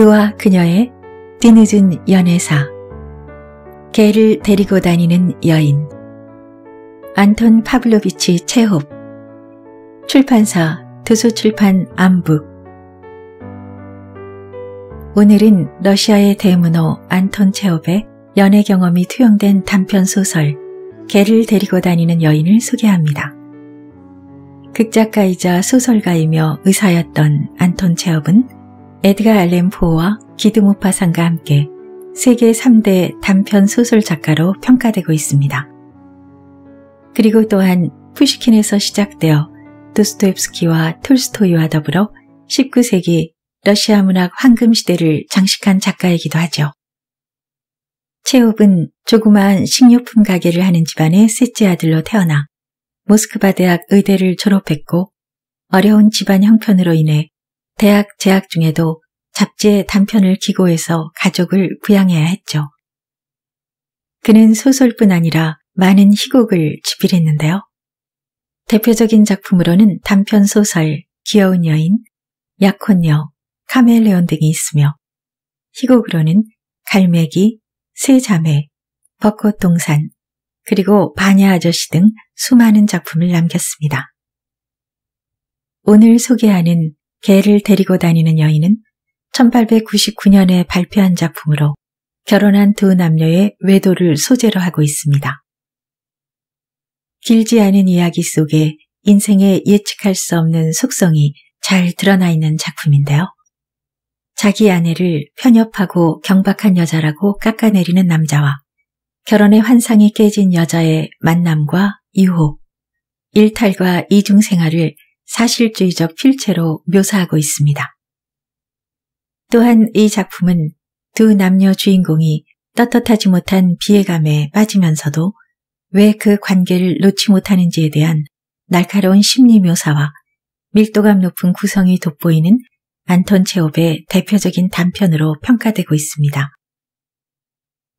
그와 그녀의 뒤늦은 연애사 개를 데리고 다니는 여인 안톤 파블로비치 체홉 출판사 도서출판 안북 오늘은 러시아의 대문호 안톤 체홉의 연애 경험이 투영된 단편 소설 개를 데리고 다니는 여인을 소개합니다. 극작가이자 소설가이며 의사였던 안톤 체홉은 에드가 알렌 포와 기드 모파상과 함께 세계 3대 단편 소설 작가로 평가되고 있습니다. 그리고 또한 푸시킨에서 시작되어 도스토옙스키와 톨스토이와 더불어 19세기 러시아 문학 황금 시대를 장식한 작가이기도 하죠. 체홉은 조그마한 식료품 가게를 하는 집안의 셋째 아들로 태어나 모스크바 대학 의대를 졸업했고 어려운 집안 형편으로 인해 대학 재학 중에도 잡지의 단편을 기고해서 가족을 부양해야 했죠. 그는 소설뿐 아니라 많은 희곡을 집필했는데요. 대표적인 작품으로는 단편 소설 귀여운 여인, 약혼녀, 카멜레온 등이 있으며 희곡으로는 갈매기, 세 자매, 벚꽃 동산, 그리고 반야 아저씨 등 수많은 작품을 남겼습니다. 오늘 소개하는 개를 데리고 다니는 여인은 1899년에 발표한 작품으로 결혼한 두 남녀의 외도를 소재로 하고 있습니다. 길지 않은 이야기 속에 인생의 예측할 수 없는 속성이 잘 드러나 있는 작품인데요. 자기 아내를 편협하고 경박한 여자라고 깎아내리는 남자와 결혼의 환상이 깨진 여자의 만남과 이호, 일탈과 이중생활을 사실주의적 필체로 묘사하고 있습니다. 또한 이 작품은 두 남녀 주인공이 떳떳하지 못한 비애감에 빠지면서도 왜 그 관계를 놓지 못하는지에 대한 날카로운 심리 묘사와 밀도감 높은 구성이 돋보이는 안톤 체홉의 대표적인 단편으로 평가되고 있습니다.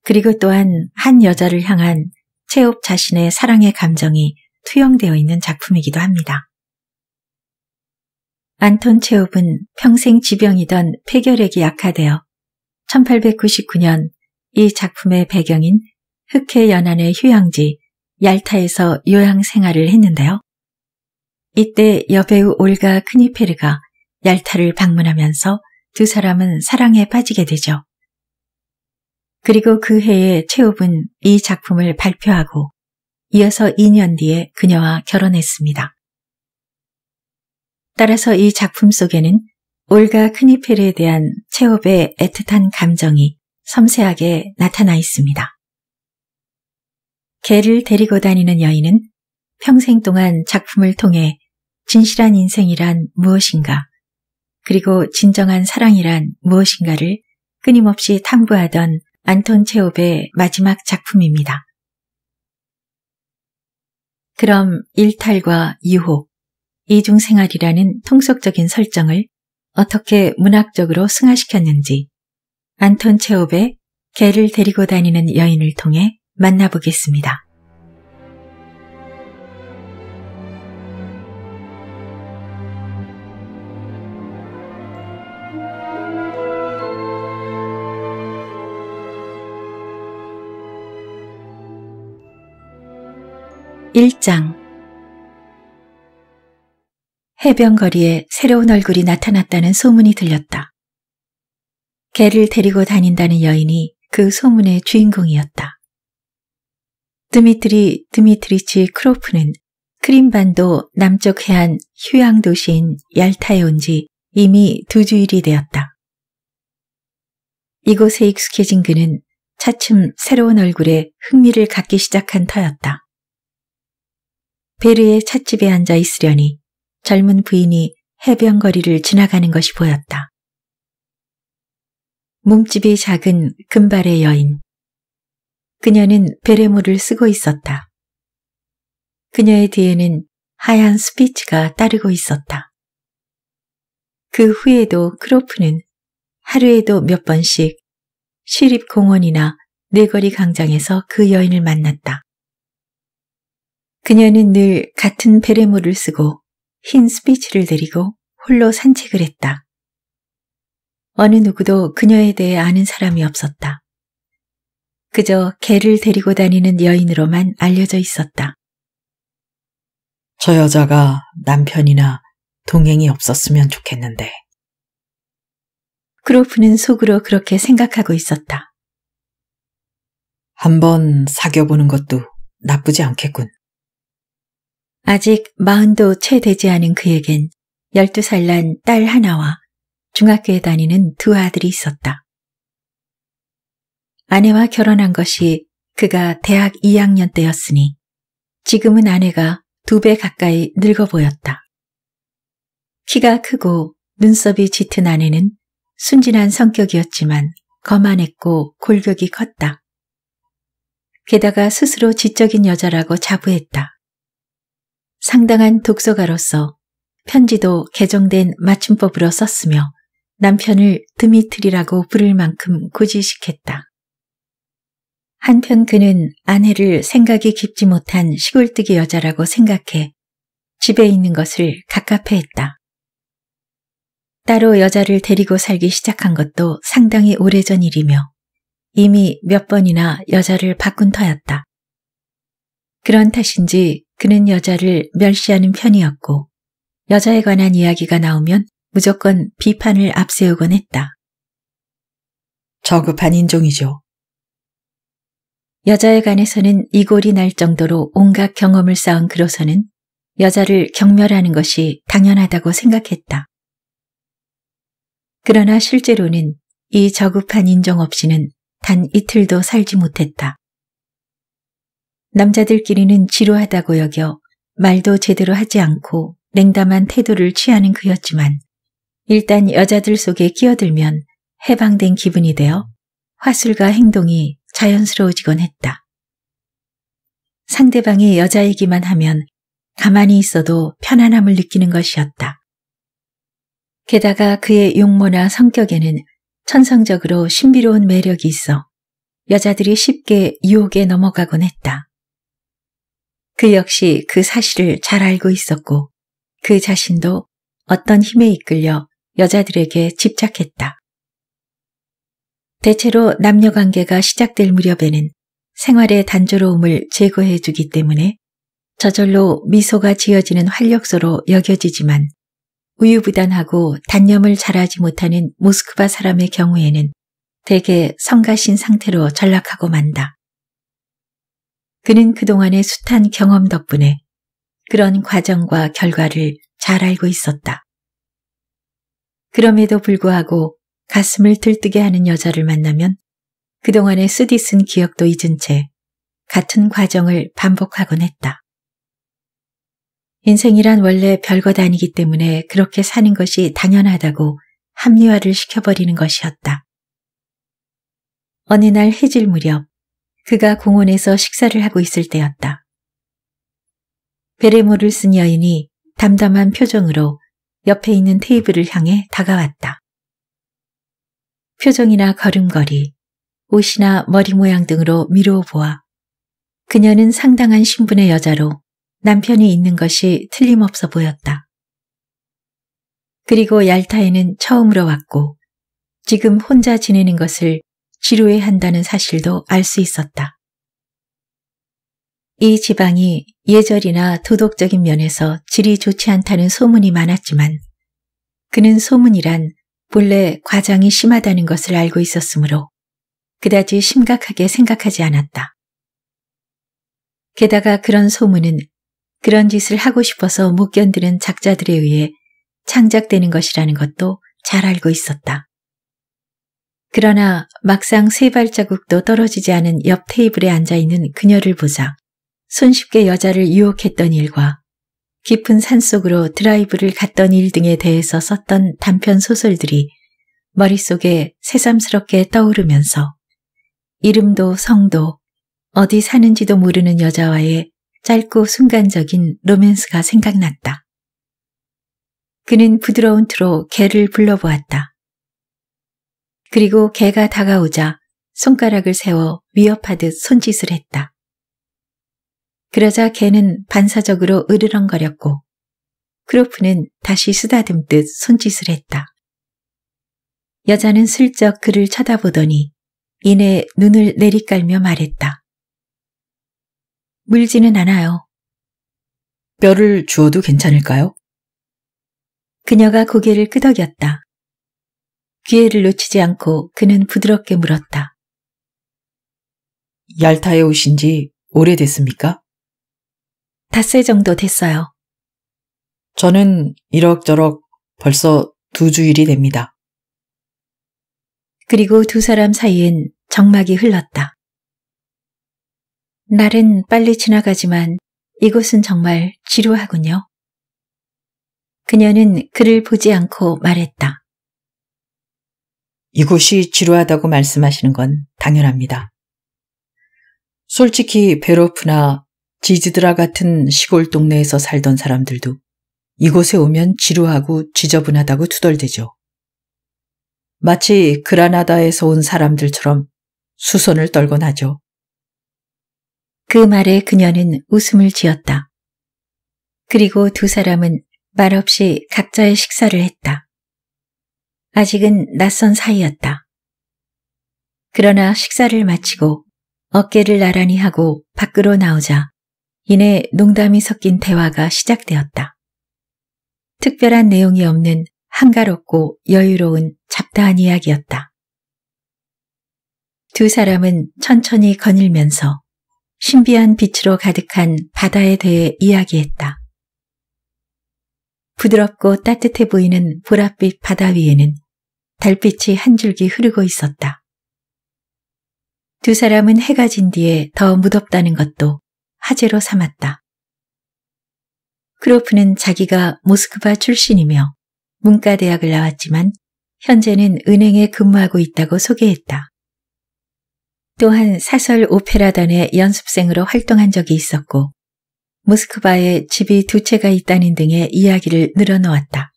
그리고 또한 한 여자를 향한 체홉 자신의 사랑의 감정이 투영되어 있는 작품이기도 합니다. 안톤 체홉은 평생 지병이던 폐결핵이 약화되어 1899년 이 작품의 배경인 흑해 연안의 휴양지 얄타에서 요양 생활을 했는데요. 이때 여배우 올가 크니페르가 얄타를 방문하면서 두 사람은 사랑에 빠지게 되죠. 그리고 그 해에 체홉은 이 작품을 발표하고 이어서 2년 뒤에 그녀와 결혼했습니다. 따라서 이 작품 속에는 올가 크니펠에 대한 체업의 애틋한 감정이 섬세하게 나타나 있습니다. 개를 데리고 다니는 여인은 평생 동안 작품을 통해 진실한 인생이란 무엇인가, 그리고 진정한 사랑이란 무엇인가를 끊임없이 탐구하던 안톤 체홉의 마지막 작품입니다. 그럼 일탈과 유혹, 이중생활이라는 통속적인 설정을 어떻게 문학적으로 승화시켰는지 안톤 체홉의 개를 데리고 다니는 여인을 통해 만나보겠습니다. 1장 해변거리에 새로운 얼굴이 나타났다는 소문이 들렸다. 개를 데리고 다닌다는 여인이 그 소문의 주인공이었다. 드미트리 드미트리치 크로프는 크림반도 남쪽 해안 휴양 도시인 얄타에 온 지 이미 두 주일이 되었다. 이곳에 익숙해진 그는 차츰 새로운 얼굴에 흥미를 갖기 시작한 터였다. 베르의 찻집에 앉아 있으려니 젊은 부인이 해변거리를 지나가는 것이 보였다. 몸집이 작은 금발의 여인. 그녀는 베레모를 쓰고 있었다. 그녀의 뒤에는 하얀 스피치가 따르고 있었다. 그 후에도 크로프는 하루에도 몇 번씩 시립공원이나 네거리 광장에서 그 여인을 만났다. 그녀는 늘 같은 베레모를 쓰고 흰 스피치를 데리고 홀로 산책을 했다. 어느 누구도 그녀에 대해 아는 사람이 없었다. 그저 개를 데리고 다니는 여인으로만 알려져 있었다. 저 여자가 남편이나 동행이 없었으면 좋겠는데. 크로프는 속으로 그렇게 생각하고 있었다. 한번 사겨보는 것도 나쁘지 않겠군. 아직 마흔도 채 되지 않은 그에겐 12살 난 딸 하나와 중학교에 다니는 두 아들이 있었다. 아내와 결혼한 것이 그가 대학 2학년 때였으니 지금은 아내가 두 배 가까이 늙어 보였다. 키가 크고 눈썹이 짙은 아내는 순진한 성격이었지만 거만했고 골격이 컸다. 게다가 스스로 지적인 여자라고 자부했다. 상당한 독서가로서 편지도 개정된 맞춤법으로 썼으며 남편을 드미트리라고 부를 만큼 고지식했다. 한편 그는 아내를 생각이 깊지 못한 시골뜨기 여자라고 생각해 집에 있는 것을 갑갑해했다. 따로 여자를 데리고 살기 시작한 것도 상당히 오래전 일이며 이미 몇 번이나 여자를 바꾼 터였다. 그런 탓인지 그는 여자를 멸시하는 편이었고 여자에 관한 이야기가 나오면 무조건 비판을 앞세우곤 했다. 저급한 인종이죠. 여자에 관해서는 이골이 날 정도로 온갖 경험을 쌓은 그로서는 여자를 경멸하는 것이 당연하다고 생각했다. 그러나 실제로는 이 저급한 인종 없이는 단 이틀도 살지 못했다. 남자들끼리는 지루하다고 여겨 말도 제대로 하지 않고 냉담한 태도를 취하는 그였지만 일단 여자들 속에 끼어들면 해방된 기분이 되어 화술과 행동이 자연스러워지곤 했다. 상대방이 여자이기만 하면 가만히 있어도 편안함을 느끼는 것이었다. 게다가 그의 용모나 성격에는 천성적으로 신비로운 매력이 있어 여자들이 쉽게 유혹에 넘어가곤 했다. 그 역시 그 사실을 잘 알고 있었고 그 자신도 어떤 힘에 이끌려 여자들에게 집착했다. 대체로 남녀 관계가 시작될 무렵에는 생활의 단조로움을 제거해 주기 때문에 저절로 미소가 지어지는 활력소로 여겨지지만 우유부단하고 단념을 잘하지 못하는 모스크바 사람의 경우에는 대개 성가신 상태로 전락하고 만다. 그는 그동안의 숱한 경험 덕분에 그런 과정과 결과를 잘 알고 있었다. 그럼에도 불구하고 가슴을 들뜨게 하는 여자를 만나면 그동안의 쓰디쓴 기억도 잊은 채 같은 과정을 반복하곤 했다. 인생이란 원래 별것 다니기 때문에 그렇게 사는 것이 당연하다고 합리화를 시켜버리는 것이었다. 어느 날 해질 무렵 그가 공원에서 식사를 하고 있을 때였다. 베레모를 쓴 여인이 담담한 표정으로 옆에 있는 테이블을 향해 다가왔다. 표정이나 걸음걸이, 옷이나 머리 모양 등으로 미루어 보아 그녀는 상당한 신분의 여자로 남편이 있는 것이 틀림없어 보였다. 그리고 얄타에는 처음으로 왔고 지금 혼자 지내는 것을 지루해야 한다는 사실도 알 수 있었다. 이 지방이 예절이나 도덕적인 면에서 질이 좋지 않다는 소문이 많았지만 그는 소문이란 본래 과장이 심하다는 것을 알고 있었으므로 그다지 심각하게 생각하지 않았다. 게다가 그런 소문은 그런 짓을 하고 싶어서 못 견디는 작자들에 의해 창작되는 것이라는 것도 잘 알고 있었다. 그러나 막상 세 발자국도 떨어지지 않은 옆 테이블에 앉아 있는 그녀를 보자 손쉽게 여자를 유혹했던 일과 깊은 산속으로 드라이브를 갔던 일 등에 대해서 썼던 단편 소설들이 머릿속에 새삼스럽게 떠오르면서 이름도 성도 어디 사는지도 모르는 여자와의 짧고 순간적인 로맨스가 생각났다. 그는 부드러운 트로 개를 불러보았다. 그리고 개가 다가오자 손가락을 세워 위협하듯 손짓을 했다. 그러자 개는 반사적으로 으르렁거렸고 크로프는 다시 쓰다듬듯 손짓을 했다. 여자는 슬쩍 그를 쳐다보더니 이내 눈을 내리깔며 말했다. 물지는 않아요. 뼈를 주어도 괜찮을까요? 그녀가 고개를 끄덕였다. 기회를 놓치지 않고 그는 부드럽게 물었다. 얄타에 오신 지 오래됐습니까? 닷새 정도 됐어요. 저는 이럭저럭 벌써 두 주일이 됩니다. 그리고 두 사람 사이엔 정막이 흘렀다. 날은 빨리 지나가지만 이곳은 정말 지루하군요. 그녀는 그를 보지 않고 말했다. 이곳이 지루하다고 말씀하시는 건 당연합니다. 솔직히 베로프나 지즈드라 같은 시골 동네에서 살던 사람들도 이곳에 오면 지루하고 지저분하다고 투덜대죠. 마치 그라나다에서 온 사람들처럼 수선을 떨곤 하죠. 그 말에 그녀는 웃음을 지었다. 그리고 두 사람은 말없이 각자의 식사를 했다. 아직은 낯선 사이였다. 그러나 식사를 마치고 어깨를 나란히 하고 밖으로 나오자 이내 농담이 섞인 대화가 시작되었다. 특별한 내용이 없는 한가롭고 여유로운 잡다한 이야기였다. 두 사람은 천천히 거닐면서 신비한 빛으로 가득한 바다에 대해 이야기했다. 부드럽고 따뜻해 보이는 보랏빛 바다 위에는 달빛이 한 줄기 흐르고 있었다. 두 사람은 해가 진 뒤에 더 무덥다는 것도 화제로 삼았다. 크로프는 자기가 모스크바 출신이며 문과대학을 나왔지만 현재는 은행에 근무하고 있다고 소개했다. 또한 사설 오페라단의 연습생으로 활동한 적이 있었고 모스크바에 집이 두 채가 있다는 등의 이야기를 늘어놓았다.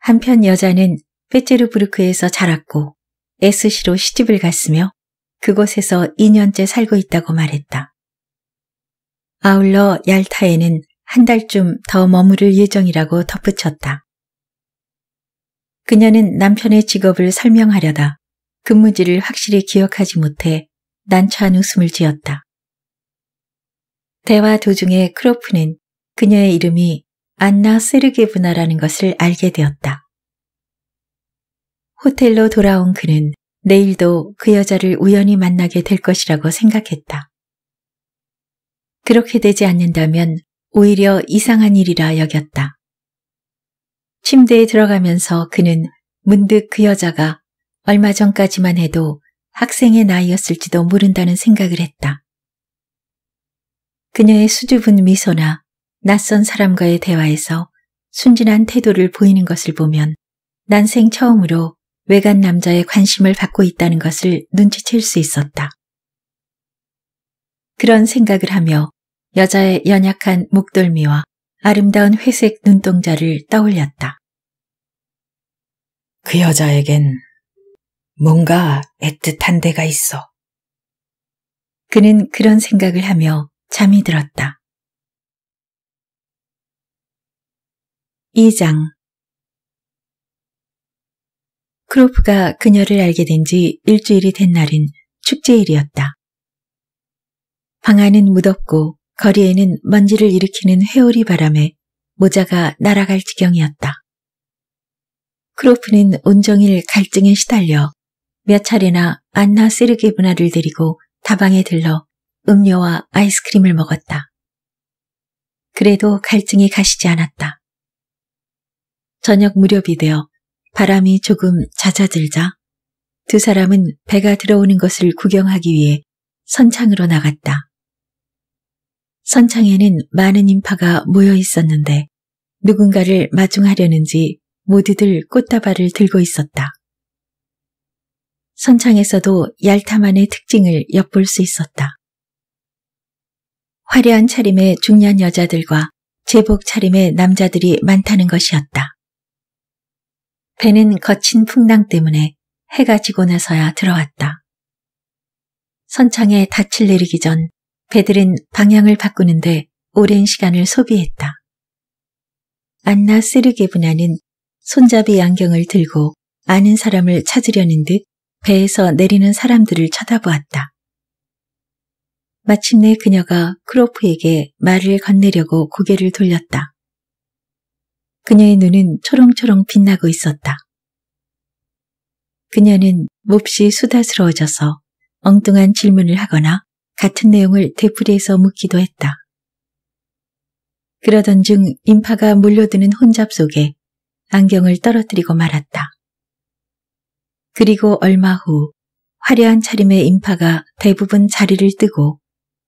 한편 여자는 페체르부르크에서 자랐고 에스시로 시집을 갔으며 그곳에서 2년째 살고 있다고 말했다. 아울러 얄타에는 한 달쯤 더 머무를 예정이라고 덧붙였다. 그녀는 남편의 직업을 설명하려다 근무지를 확실히 기억하지 못해 난처한 웃음을 지었다. 대화 도중에 크로프는 그녀의 이름이 안나 세르게브나라는 것을 알게 되었다. 호텔로 돌아온 그는 내일도 그 여자를 우연히 만나게 될 것이라고 생각했다. 그렇게 되지 않는다면 오히려 이상한 일이라 여겼다. 침대에 들어가면서 그는 문득 그 여자가 얼마 전까지만 해도 학생의 나이였을지도 모른다는 생각을 했다. 그녀의 수줍은 미소나 낯선 사람과의 대화에서 순진한 태도를 보이는 것을 보면 난생 처음으로 외간 남자의 관심을 받고 있다는 것을 눈치챌 수 있었다. 그런 생각을 하며 여자의 연약한 목덜미와 아름다운 회색 눈동자를 떠올렸다. 그 여자에겐 뭔가 애틋한 데가 있어. 그는 그런 생각을 하며 잠이 들었다. 2장 크로프가 그녀를 알게 된 지 일주일이 된 날은 축제일이었다. 방 안은 무덥고 거리에는 먼지를 일으키는 회오리 바람에 모자가 날아갈 지경이었다. 크로프는 온종일 갈증에 시달려 몇 차례나 안나 세르게브나를 데리고 다방에 들러 음료와 아이스크림을 먹었다. 그래도 갈증이 가시지 않았다. 저녁 무렵이 되어 바람이 조금 잦아들자 두 사람은 배가 들어오는 것을 구경하기 위해 선창으로 나갔다. 선창에는 많은 인파가 모여 있었는데 누군가를 마중하려는지 모두들 꽃다발을 들고 있었다. 선창에서도 얄타만의 특징을 엿볼 수 있었다. 화려한 차림의 중년 여자들과 제복 차림의 남자들이 많다는 것이었다. 배는 거친 풍랑 때문에 해가 지고 나서야 들어왔다. 선창에 닻을 내리기 전 배들은 방향을 바꾸는데 오랜 시간을 소비했다. 안나 쓰르게분나는 손잡이 안경을 들고 아는 사람을 찾으려는 듯 배에서 내리는 사람들을 쳐다보았다. 마침내 그녀가 크로프에게 말을 건네려고 고개를 돌렸다. 그녀의 눈은 초롱초롱 빛나고 있었다. 그녀는 몹시 수다스러워져서 엉뚱한 질문을 하거나 같은 내용을 되풀이해서 묻기도 했다. 그러던 중 인파가 몰려드는 혼잡 속에 안경을 떨어뜨리고 말았다. 그리고 얼마 후 화려한 차림의 인파가 대부분 자리를 뜨고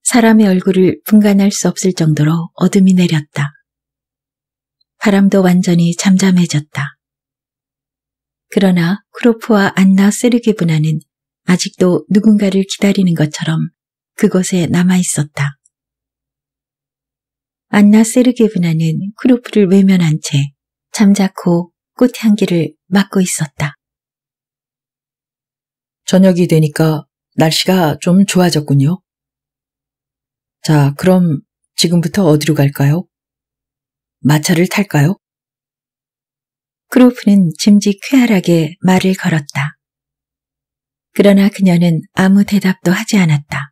사람의 얼굴을 분간할 수 없을 정도로 어둠이 내렸다. 바람도 완전히 잠잠해졌다. 그러나 크로프와 안나 세르게분화는 아직도 누군가를 기다리는 것처럼 그곳에 남아 있었다. 안나 세르게브나는 크로프를 외면한 채 잠자코 꽃향기를 맡고 있었다. 저녁이 되니까 날씨가 좀 좋아졌군요. 자, 그럼 지금부터 어디로 갈까요? 마차를 탈까요? 크로프는 짐짓 쾌활하게 말을 걸었다. 그러나 그녀는 아무 대답도 하지 않았다.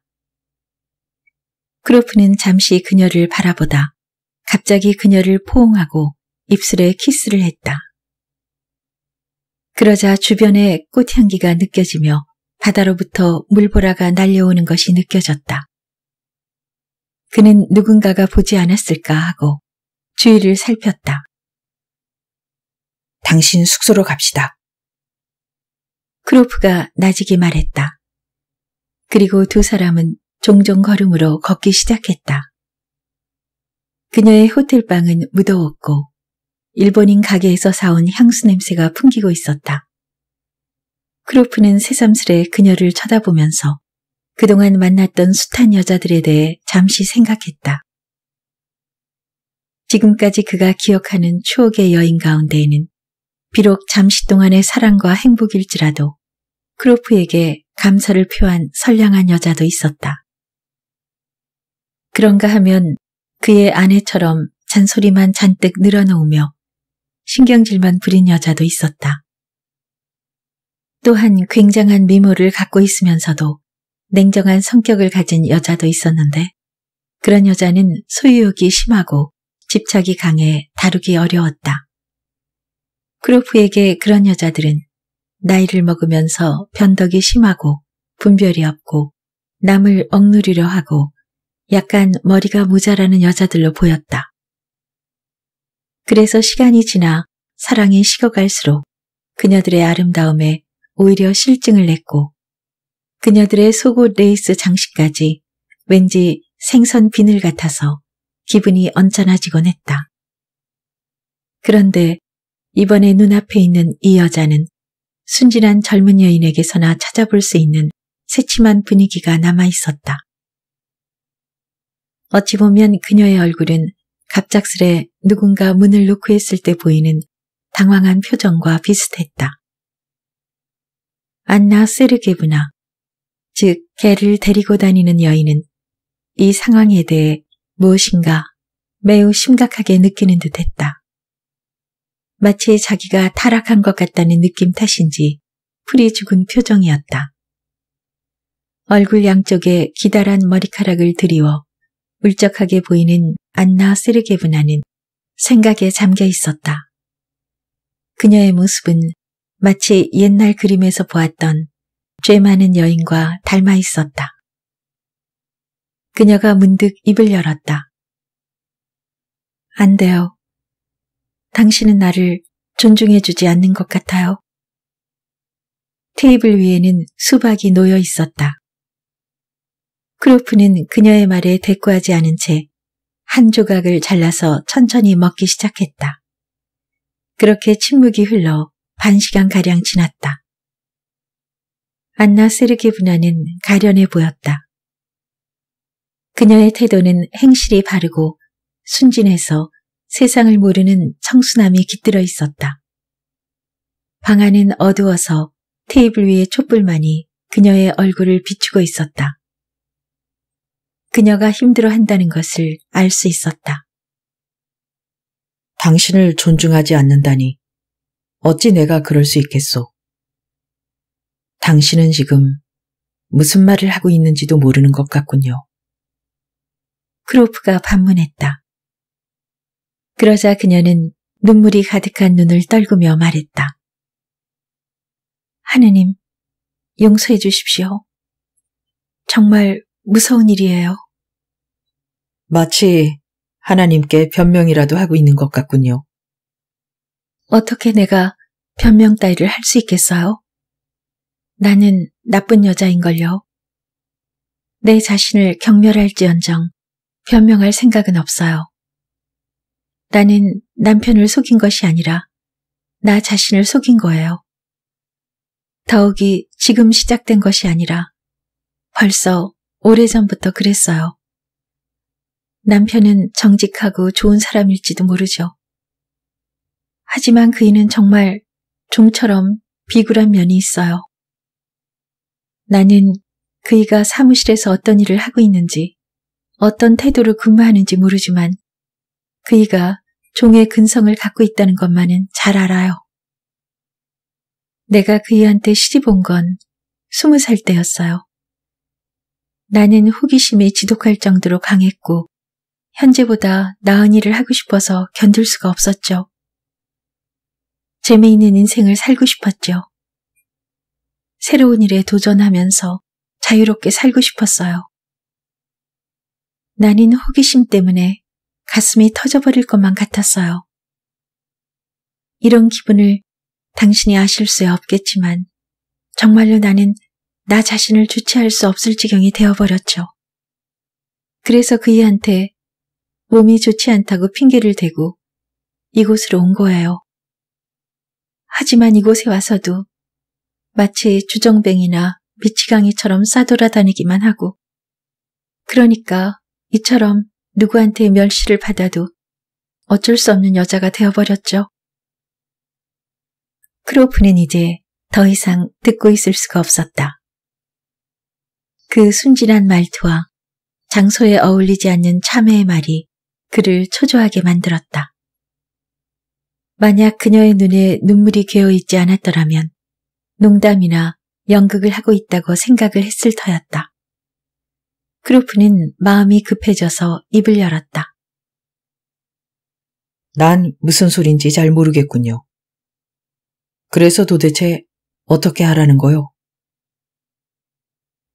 크로프는 잠시 그녀를 바라보다 갑자기 그녀를 포옹하고 입술에 키스를 했다. 그러자 주변에 꽃향기가 느껴지며 바다로부터 물보라가 날려오는 것이 느껴졌다. 그는 누군가가 보지 않았을까 하고 주위를 살폈다. 당신 숙소로 갑시다. 크로프가 나지게 말했다. 그리고 두 사람은 종종 걸음으로 걷기 시작했다. 그녀의 호텔방은 무더웠고 일본인 가게에서 사온 향수 냄새가 풍기고 있었다. 크로프는 새삼스레 그녀를 쳐다보면서 그동안 만났던 숱한 여자들에 대해 잠시 생각했다. 지금까지 그가 기억하는 추억의 여인 가운데에는 비록 잠시 동안의 사랑과 행복일지라도 크로프에게 감사를 표한 선량한 여자도 있었다. 그런가 하면 그의 아내처럼 잔소리만 잔뜩 늘어놓으며 신경질만 부린 여자도 있었다. 또한 굉장한 미모를 갖고 있으면서도 냉정한 성격을 가진 여자도 있었는데 그런 여자는 소유욕이 심하고 집착이 강해 다루기 어려웠다. 크로프에게 그런 여자들은 나이를 먹으면서 변덕이 심하고 분별이 없고 남을 억누리려 하고 약간 머리가 모자라는 여자들로 보였다. 그래서 시간이 지나 사랑이 식어갈수록 그녀들의 아름다움에 오히려 실증을 냈고 그녀들의 속옷 레이스 장식까지 왠지 생선 비늘 같아서 기분이 언짢아지곤 했다. 그런데 이번에 눈앞에 있는 이 여자는 순진한 젊은 여인에게서나 찾아볼 수 있는 새침한 분위기가 남아 있었다. 어찌 보면 그녀의 얼굴은 갑작스레 누군가 문을 놓고 했을 때 보이는 당황한 표정과 비슷했다. 안나 세르게브나, 즉 개를 데리고 다니는 여인은 이 상황에 대해 무엇인가 매우 심각하게 느끼는 듯 했다. 마치 자기가 타락한 것 같다는 느낌 탓인지 풀이 죽은 표정이었다. 얼굴 양쪽에 기다란 머리카락을 드리워 울적하게 보이는 안나 세르게브나는 생각에 잠겨 있었다. 그녀의 모습은 마치 옛날 그림에서 보았던 죄 많은 여인과 닮아 있었다. 그녀가 문득 입을 열었다. 안 돼요. 당신은 나를 존중해주지 않는 것 같아요. 테이블 위에는 수박이 놓여 있었다. 크로프는 그녀의 말에 대꾸하지 않은 채 한 조각을 잘라서 천천히 먹기 시작했다. 그렇게 침묵이 흘러 반 시간가량 지났다. 안나 세르기분화는 가련해 보였다. 그녀의 태도는 행실이 바르고 순진해서 세상을 모르는 청순함이 깃들어 있었다. 방 안은 어두워서 테이블 위에 촛불만이 그녀의 얼굴을 비추고 있었다. 그녀가 힘들어 한다는 것을 알 수 있었다. 당신을 존중하지 않는다니 어찌 내가 그럴 수 있겠소. 당신은 지금 무슨 말을 하고 있는지도 모르는 것 같군요. 크로프가 반문했다. 그러자 그녀는 눈물이 가득한 눈을 떨구며 말했다. 하느님, 용서해 주십시오. 정말 무서운 일이에요. 마치 하나님께 변명이라도 하고 있는 것 같군요. 어떻게 내가 변명 따위를 할 수 있겠어요? 나는 나쁜 여자인걸요. 내 자신을 경멸할지언정 변명할 생각은 없어요. 나는 남편을 속인 것이 아니라 나 자신을 속인 거예요. 더욱이 지금 시작된 것이 아니라 벌써 오래전부터 그랬어요. 남편은 정직하고 좋은 사람일지도 모르죠. 하지만 그이는 정말 종처럼 비굴한 면이 있어요. 나는 그이가 사무실에서 어떤 일을 하고 있는지, 어떤 태도를 근무하는지 모르지만 그이가 종의 근성을 갖고 있다는 것만은 잘 알아요. 내가 그이한테 시집 온건 스무 살 때였어요. 나는 호기심이 지독할 정도로 강했고 현재보다 나은 일을 하고 싶어서 견딜 수가 없었죠. 재미있는 인생을 살고 싶었죠. 새로운 일에 도전하면서 자유롭게 살고 싶었어요. 나는 호기심 때문에 가슴이 터져버릴 것만 같았어요. 이런 기분을 당신이 아실 수 없겠지만 정말로 나는 나 자신을 주체할 수 없을 지경이 되어버렸죠. 그래서 그이한테 몸이 좋지 않다고 핑계를 대고 이곳으로 온 거예요. 하지만 이곳에 와서도 마치 주정뱅이나 미치광이처럼 싸돌아다니기만 하고 그러니까 이처럼 누구한테 멸시를 받아도 어쩔 수 없는 여자가 되어버렸죠. 크로프는 이제 더 이상 듣고 있을 수가 없었다. 그 순진한 말투와 장소에 어울리지 않는 참회의 말이 그를 초조하게 만들었다. 만약 그녀의 눈에 눈물이 개어 있지 않았더라면 농담이나 연극을 하고 있다고 생각을 했을 터였다. 크루프는 마음이 급해져서 입을 열었다. 난 무슨 소린지 잘 모르겠군요. 그래서 도대체 어떻게 하라는 거요?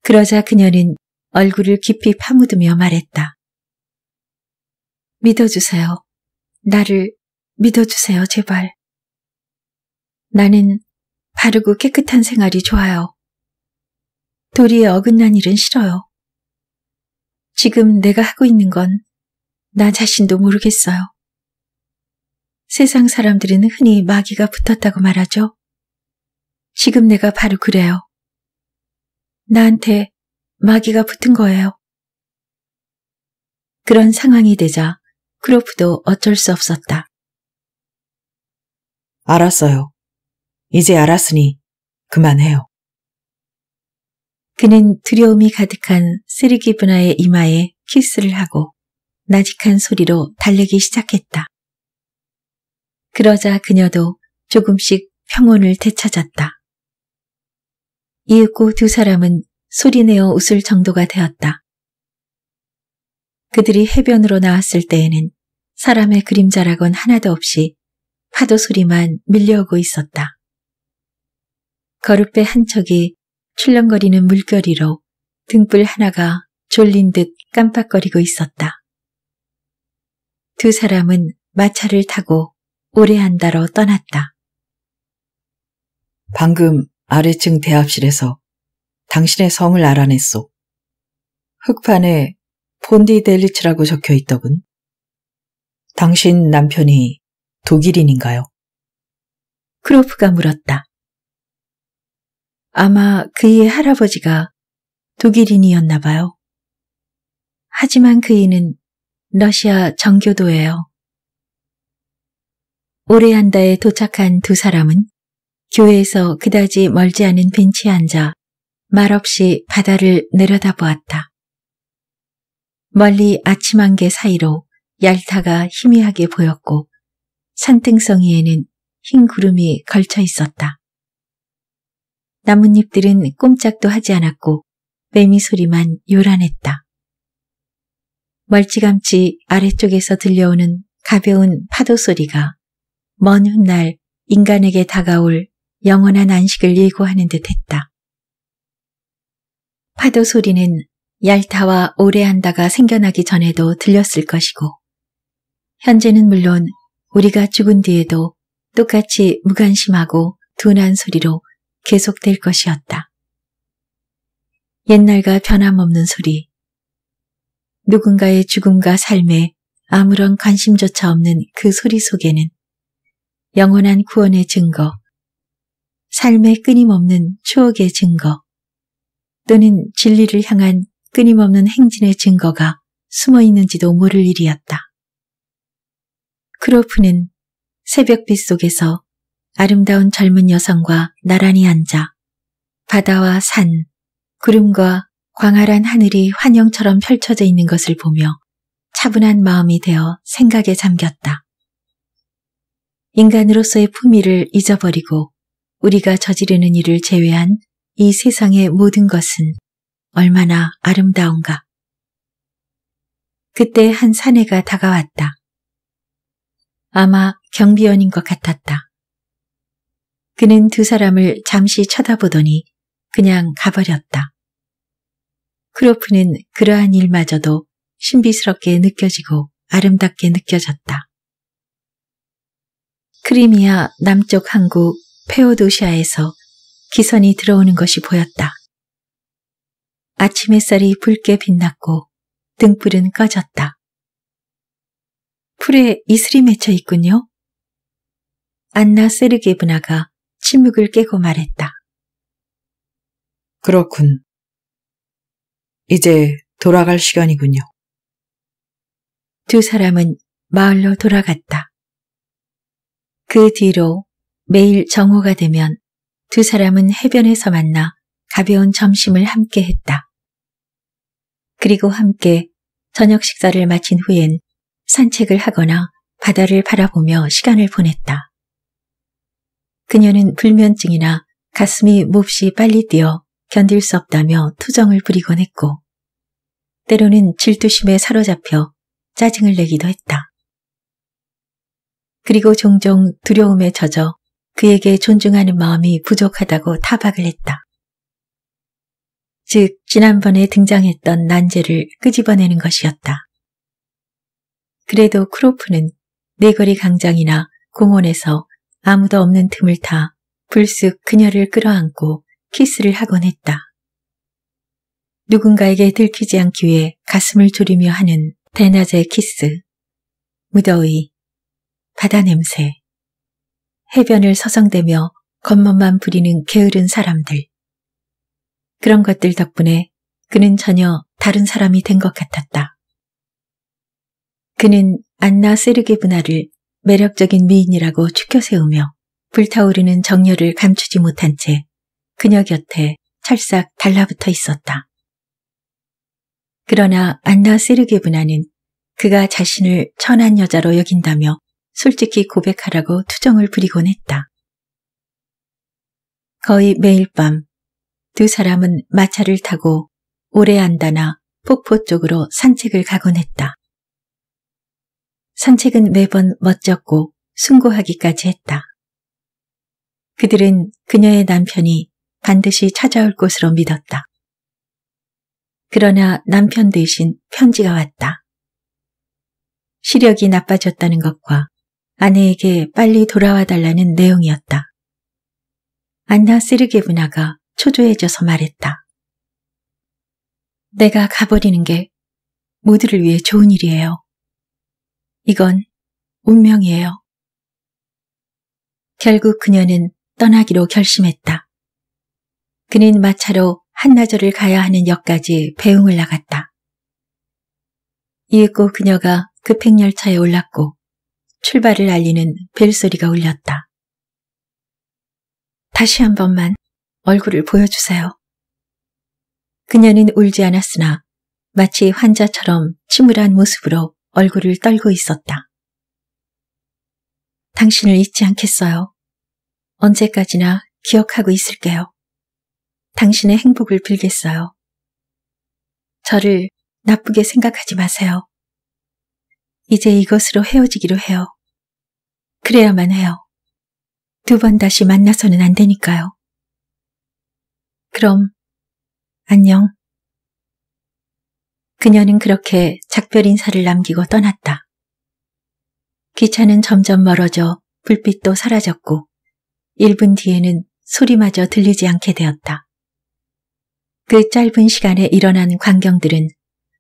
그러자 그녀는 얼굴을 깊이 파묻으며 말했다. 믿어주세요. 나를 믿어주세요, 제발. 나는 바르고 깨끗한 생활이 좋아요. 도리에 어긋난 일은 싫어요. 지금 내가 하고 있는 건 나 자신도 모르겠어요. 세상 사람들은 흔히 마귀가 붙었다고 말하죠. 지금 내가 바로 그래요. 나한테 마귀가 붙은 거예요. 그런 상황이 되자 크로프도 어쩔 수 없었다. 알았어요. 이제 알았으니 그만해요. 그는 두려움이 가득한 쓰레기 분화의 이마에 키스를 하고 나직한 소리로 달리기 시작했다. 그러자 그녀도 조금씩 평온을 되찾았다. 이윽고 두 사람은 소리내어 웃을 정도가 되었다. 그들이 해변으로 나왔을 때에는 사람의 그림자라곤 하나도 없이 파도 소리만 밀려오고 있었다. 거룻배 한 척이 출렁거리는 물결이로 등불 하나가 졸린 듯 깜빡거리고 있었다. 두 사람은 마차를 타고 오래한다로 떠났다. 방금 아래층 대합실에서 당신의 성을 알아냈소. 흑판에 폰디 델리츠라고 적혀 있더군. 당신 남편이 독일인인가요? 크로프가 물었다. 아마 그의 할아버지가 독일인이었나 봐요. 하지만 그이는 러시아 정교도예요. 오레한다에 도착한 두 사람은 교회에서 그다지 멀지 않은 벤치에 앉아 말없이 바다를 내려다보았다. 멀리 아침 안개 사이로 얄타가 희미하게 보였고 산등성이에는 흰 구름이 걸쳐 있었다. 나뭇잎들은 꼼짝도 하지 않았고 매미 소리만 요란했다. 멀찌감치 아래쪽에서 들려오는 가벼운 파도 소리가 먼 훗날 인간에게 다가올 영원한 안식을 예고하는 듯 했다. 파도 소리는 얄타와 오래한다가 생겨나기 전에도 들렸을 것이고 현재는 물론 우리가 죽은 뒤에도 똑같이 무관심하고 둔한 소리로 계속될 것이었다. 옛날과 변함없는 소리. 누군가의 죽음과 삶에 아무런 관심조차 없는 그 소리 속에는 영원한 구원의 증거, 삶의 끊임없는 추억의 증거, 또는 진리를 향한 끊임없는 행진의 증거가 숨어 있는지도 모를 일이었다. 크로프는 새벽빛 속에서 아름다운 젊은 여성과 나란히 앉아 바다와 산, 구름과 광활한 하늘이 환영처럼 펼쳐져 있는 것을 보며 차분한 마음이 되어 생각에 잠겼다. 인간으로서의 품위를 잊어버리고 우리가 저지르는 일을 제외한 이 세상의 모든 것은 얼마나 아름다운가. 그때 한 사내가 다가왔다. 아마 경비원인 것 같았다. 그는 두 사람을 잠시 쳐다보더니 그냥 가버렸다. 크로프는 그러한 일마저도 신비스럽게 느껴지고 아름답게 느껴졌다. 크리미아 남쪽 항구 페오도시아에서 기선이 들어오는 것이 보였다. 아침 햇살이 붉게 빛났고 등불은 꺼졌다. 풀에 이슬이 맺혀 있군요. 안나 세르게브나가 침묵을 깨고 말했다. 그렇군. 이제 돌아갈 시간이군요. 두 사람은 마을로 돌아갔다. 그 뒤로 매일 정오가 되면 두 사람은 해변에서 만나 가벼운 점심을 함께 했다. 그리고 함께 저녁 식사를 마친 후엔 산책을 하거나 바다를 바라보며 시간을 보냈다. 그녀는 불면증이나 가슴이 몹시 빨리 뛰어 견딜 수 없다며 투정을 부리곤 했고 때로는 질투심에 사로잡혀 짜증을 내기도 했다. 그리고 종종 두려움에 젖어 그에게 존중하는 마음이 부족하다고 타박을 했다. 즉, 지난번에 등장했던 난제를 끄집어내는 것이었다. 그래도 크로프는 네거리 강장이나 공원에서 아무도 없는 틈을 타 불쑥 그녀를 끌어안고 키스를 하곤 했다. 누군가에게 들키지 않기 위해 가슴을 졸이며 하는 대낮의 키스, 무더위, 바다 냄새, 해변을 서성대며 겉멋만 부리는 게으른 사람들. 그런 것들 덕분에 그는 전혀 다른 사람이 된 것 같았다. 그는 안나 세르게분나를 매력적인 미인이라고 추켜세우며 불타오르는 정열을 감추지 못한 채 그녀 곁에 찰싹 달라붙어 있었다. 그러나 안나 세르게브나는 그가 자신을 천한 여자로 여긴다며 솔직히 고백하라고 투정을 부리곤 했다. 거의 매일 밤 두 사람은 마차를 타고 오레안다나 폭포 쪽으로 산책을 가곤 했다. 산책은 매번 멋졌고 숭고하기까지 했다. 그들은 그녀의 남편이 반드시 찾아올 것으로 믿었다. 그러나 남편 대신 편지가 왔다. 시력이 나빠졌다는 것과 아내에게 빨리 돌아와 달라는 내용이었다. 안나 세르게브나가 초조해져서 말했다. 내가 가버리는 게 모두를 위해 좋은 일이에요. 이건 운명이에요. 결국 그녀는 떠나기로 결심했다. 그는 마차로 한나절을 가야 하는 역까지 배웅을 나갔다. 이윽고 그녀가 급행열차에 올랐고 출발을 알리는 벨소리가 울렸다. 다시 한 번만 얼굴을 보여주세요. 그녀는 울지 않았으나 마치 환자처럼 침울한 모습으로 얼굴을 떨고 있었다. 당신을 잊지 않겠어요. 언제까지나 기억하고 있을게요. 당신의 행복을 빌겠어요. 저를 나쁘게 생각하지 마세요. 이제 이것으로 헤어지기로 해요. 그래야만 해요. 두 번 다시 만나서는 안 되니까요. 그럼, 안녕. 그녀는 그렇게 작별 인사를 남기고 떠났다. 기차는 점점 멀어져 불빛도 사라졌고 1분 뒤에는 소리마저 들리지 않게 되었다. 그 짧은 시간에 일어난 광경들은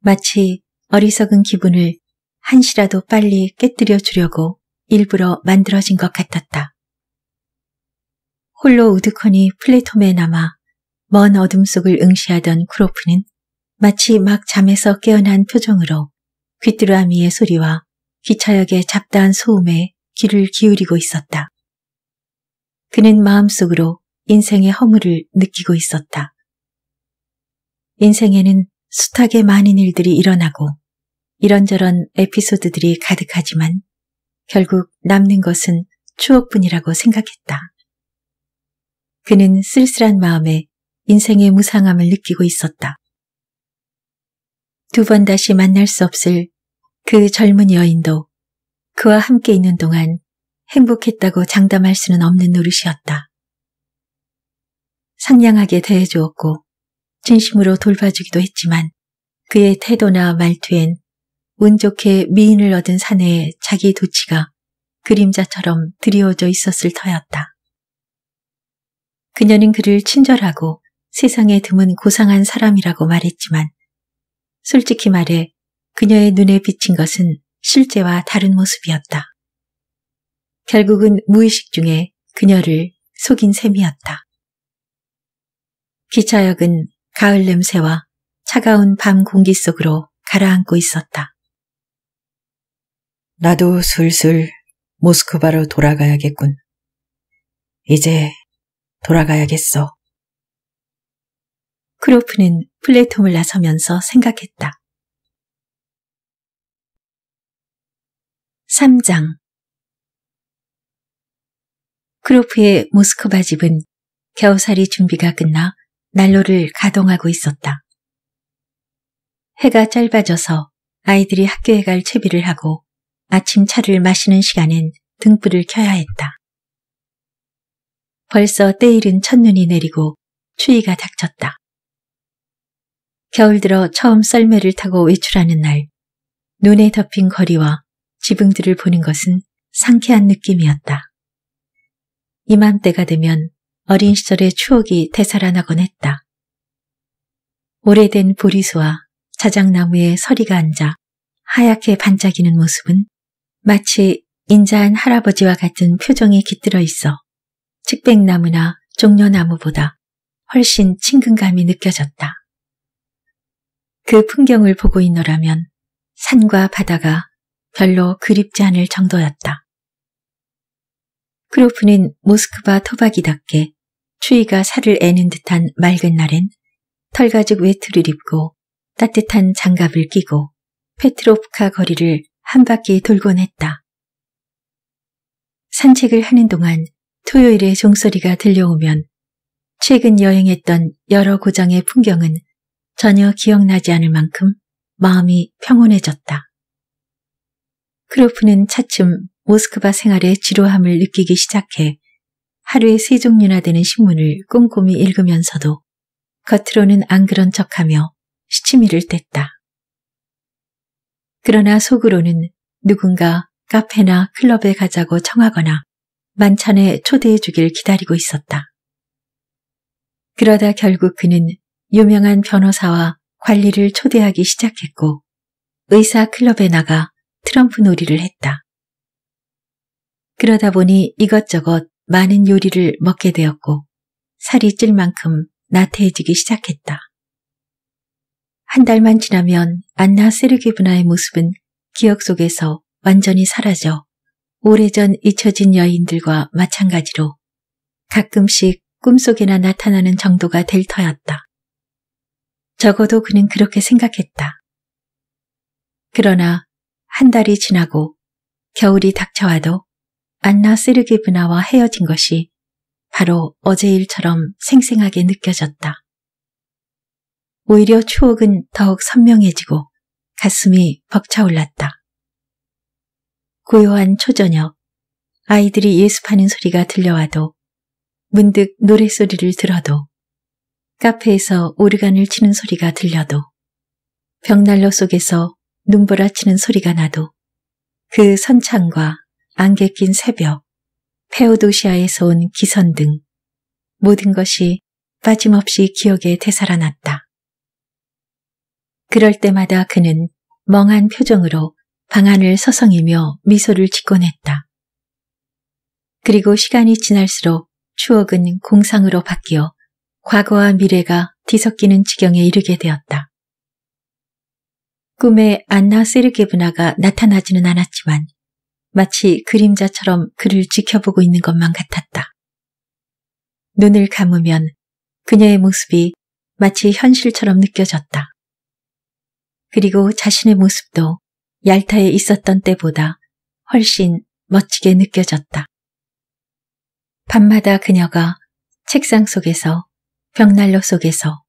마치 어리석은 기분을 한시라도 빨리 깨뜨려 주려고 일부러 만들어진 것 같았다. 홀로 우드커이 플랫폼에 남아 먼 어둠 속을 응시하던 크로프는 마치 막 잠에서 깨어난 표정으로 귀뚜라미의 소리와 기차역의 잡다한 소음에 귀를 기울이고 있었다. 그는 마음속으로 인생의 허물을 느끼고 있었다. 인생에는 숱하게 많은 일들이 일어나고 이런저런 에피소드들이 가득하지만 결국 남는 것은 추억뿐이라고 생각했다. 그는 쓸쓸한 마음에 인생의 무상함을 느끼고 있었다. 두번 다시 만날 수 없을 그 젊은 여인도 그와 함께 있는 동안 행복했다고 장담할 수는 없는 노릇이었다. 상냥하게 대해주었고 진심으로 돌봐주기도 했지만 그의 태도나 말투엔 운 좋게 미인을 얻은 사내의 자기 도치가 그림자처럼 드리워져 있었을 터였다. 그녀는 그를 친절하고 세상에 드문 고상한 사람이라고 말했지만 솔직히 말해 그녀의 눈에 비친 것은 실제와 다른 모습이었다. 결국은 무의식 중에 그녀를 속인 셈이었다. 기차역은 가을 냄새와 차가운 밤 공기 속으로 가라앉고 있었다. 나도 슬슬 모스크바로 돌아가야겠군. 이제 돌아가야겠어. 크로프는 플랫폼을 나서면서 생각했다. 3장 크로프의 모스크바 집은 겨우살이 준비가 끝나 난로를 가동하고 있었다. 해가 짧아져서 아이들이 학교에 갈 채비를 하고 아침 차를 마시는 시간엔 등불을 켜야 했다. 벌써 때일은 첫눈이 내리고 추위가 닥쳤다. 겨울 들어 처음 썰매를 타고 외출하는 날 눈에 덮인 거리와 지붕들을 보는 것은 상쾌한 느낌이었다. 이맘때가 되면 어린 시절의 추억이 되살아나곤 했다. 오래된 보리수와 자작나무에 서리가 앉아 하얗게 반짝이는 모습은 마치 인자한 할아버지와 같은 표정이 깃들어 있어 측백나무나 종려나무보다 훨씬 친근감이 느껴졌다. 그 풍경을 보고 있노라면 산과 바다가 별로 그립지 않을 정도였다. 크로프는 모스크바 토박이답게 추위가 살을 애는 듯한 맑은 날엔 털가죽 외투를 입고 따뜻한 장갑을 끼고 페트로프카 거리를 한 바퀴 돌곤 했다. 산책을 하는 동안 토요일에 종소리가 들려오면 최근 여행했던 여러 고장의 풍경은 전혀 기억나지 않을 만큼 마음이 평온해졌다. 크로프는 차츰 모스크바 생활의 지루함을 느끼기 시작해 하루에 세 종류나 되는 신문을 꼼꼼히 읽으면서도 겉으로는 안 그런 척하며 시치미를 뗐다. 그러나 속으로는 누군가 카페나 클럽에 가자고 청하거나 만찬에 초대해 주길 기다리고 있었다. 그러다 결국 그는 유명한 변호사와 관리를 초대하기 시작했고 의사 클럽에 나가 트럼프 놀이를 했다. 그러다 보니 이것저것 많은 요리를 먹게 되었고 살이 찔 만큼 나태해지기 시작했다. 한 달만 지나면 안나 세르기브나의 모습은 기억 속에서 완전히 사라져 오래전 잊혀진 여인들과 마찬가지로 가끔씩 꿈속에나 나타나는 정도가 될 터였다. 적어도 그는 그렇게 생각했다. 그러나 한 달이 지나고 겨울이 닥쳐와도 안나 쓰르기브나와 헤어진 것이 바로 어제 일처럼 생생하게 느껴졌다. 오히려 추억은 더욱 선명해지고 가슴이 벅차올랐다. 고요한 초저녁, 아이들이 예습하는 소리가 들려와도 문득 노랫소리를 들어도 카페에서 오르간을 치는 소리가 들려도 벽난로 속에서 눈보라치는 소리가 나도 그 선창과 안개 낀 새벽, 페오도시아에서 온 기선 등 모든 것이 빠짐없이 기억에 되살아났다. 그럴 때마다 그는 멍한 표정으로 방안을 서성이며 미소를 짓곤 했다. 그리고 시간이 지날수록 추억은 공상으로 바뀌어 과거와 미래가 뒤섞이는 지경에 이르게 되었다. 꿈에 안나 세르게브나가 나타나지는 않았지만 마치 그림자처럼 그를 지켜보고 있는 것만 같았다. 눈을 감으면 그녀의 모습이 마치 현실처럼 느껴졌다. 그리고 자신의 모습도 얄타에 있었던 때보다 훨씬 멋지게 느껴졌다. 밤마다 그녀가 책상 속에서 벽난로 속에서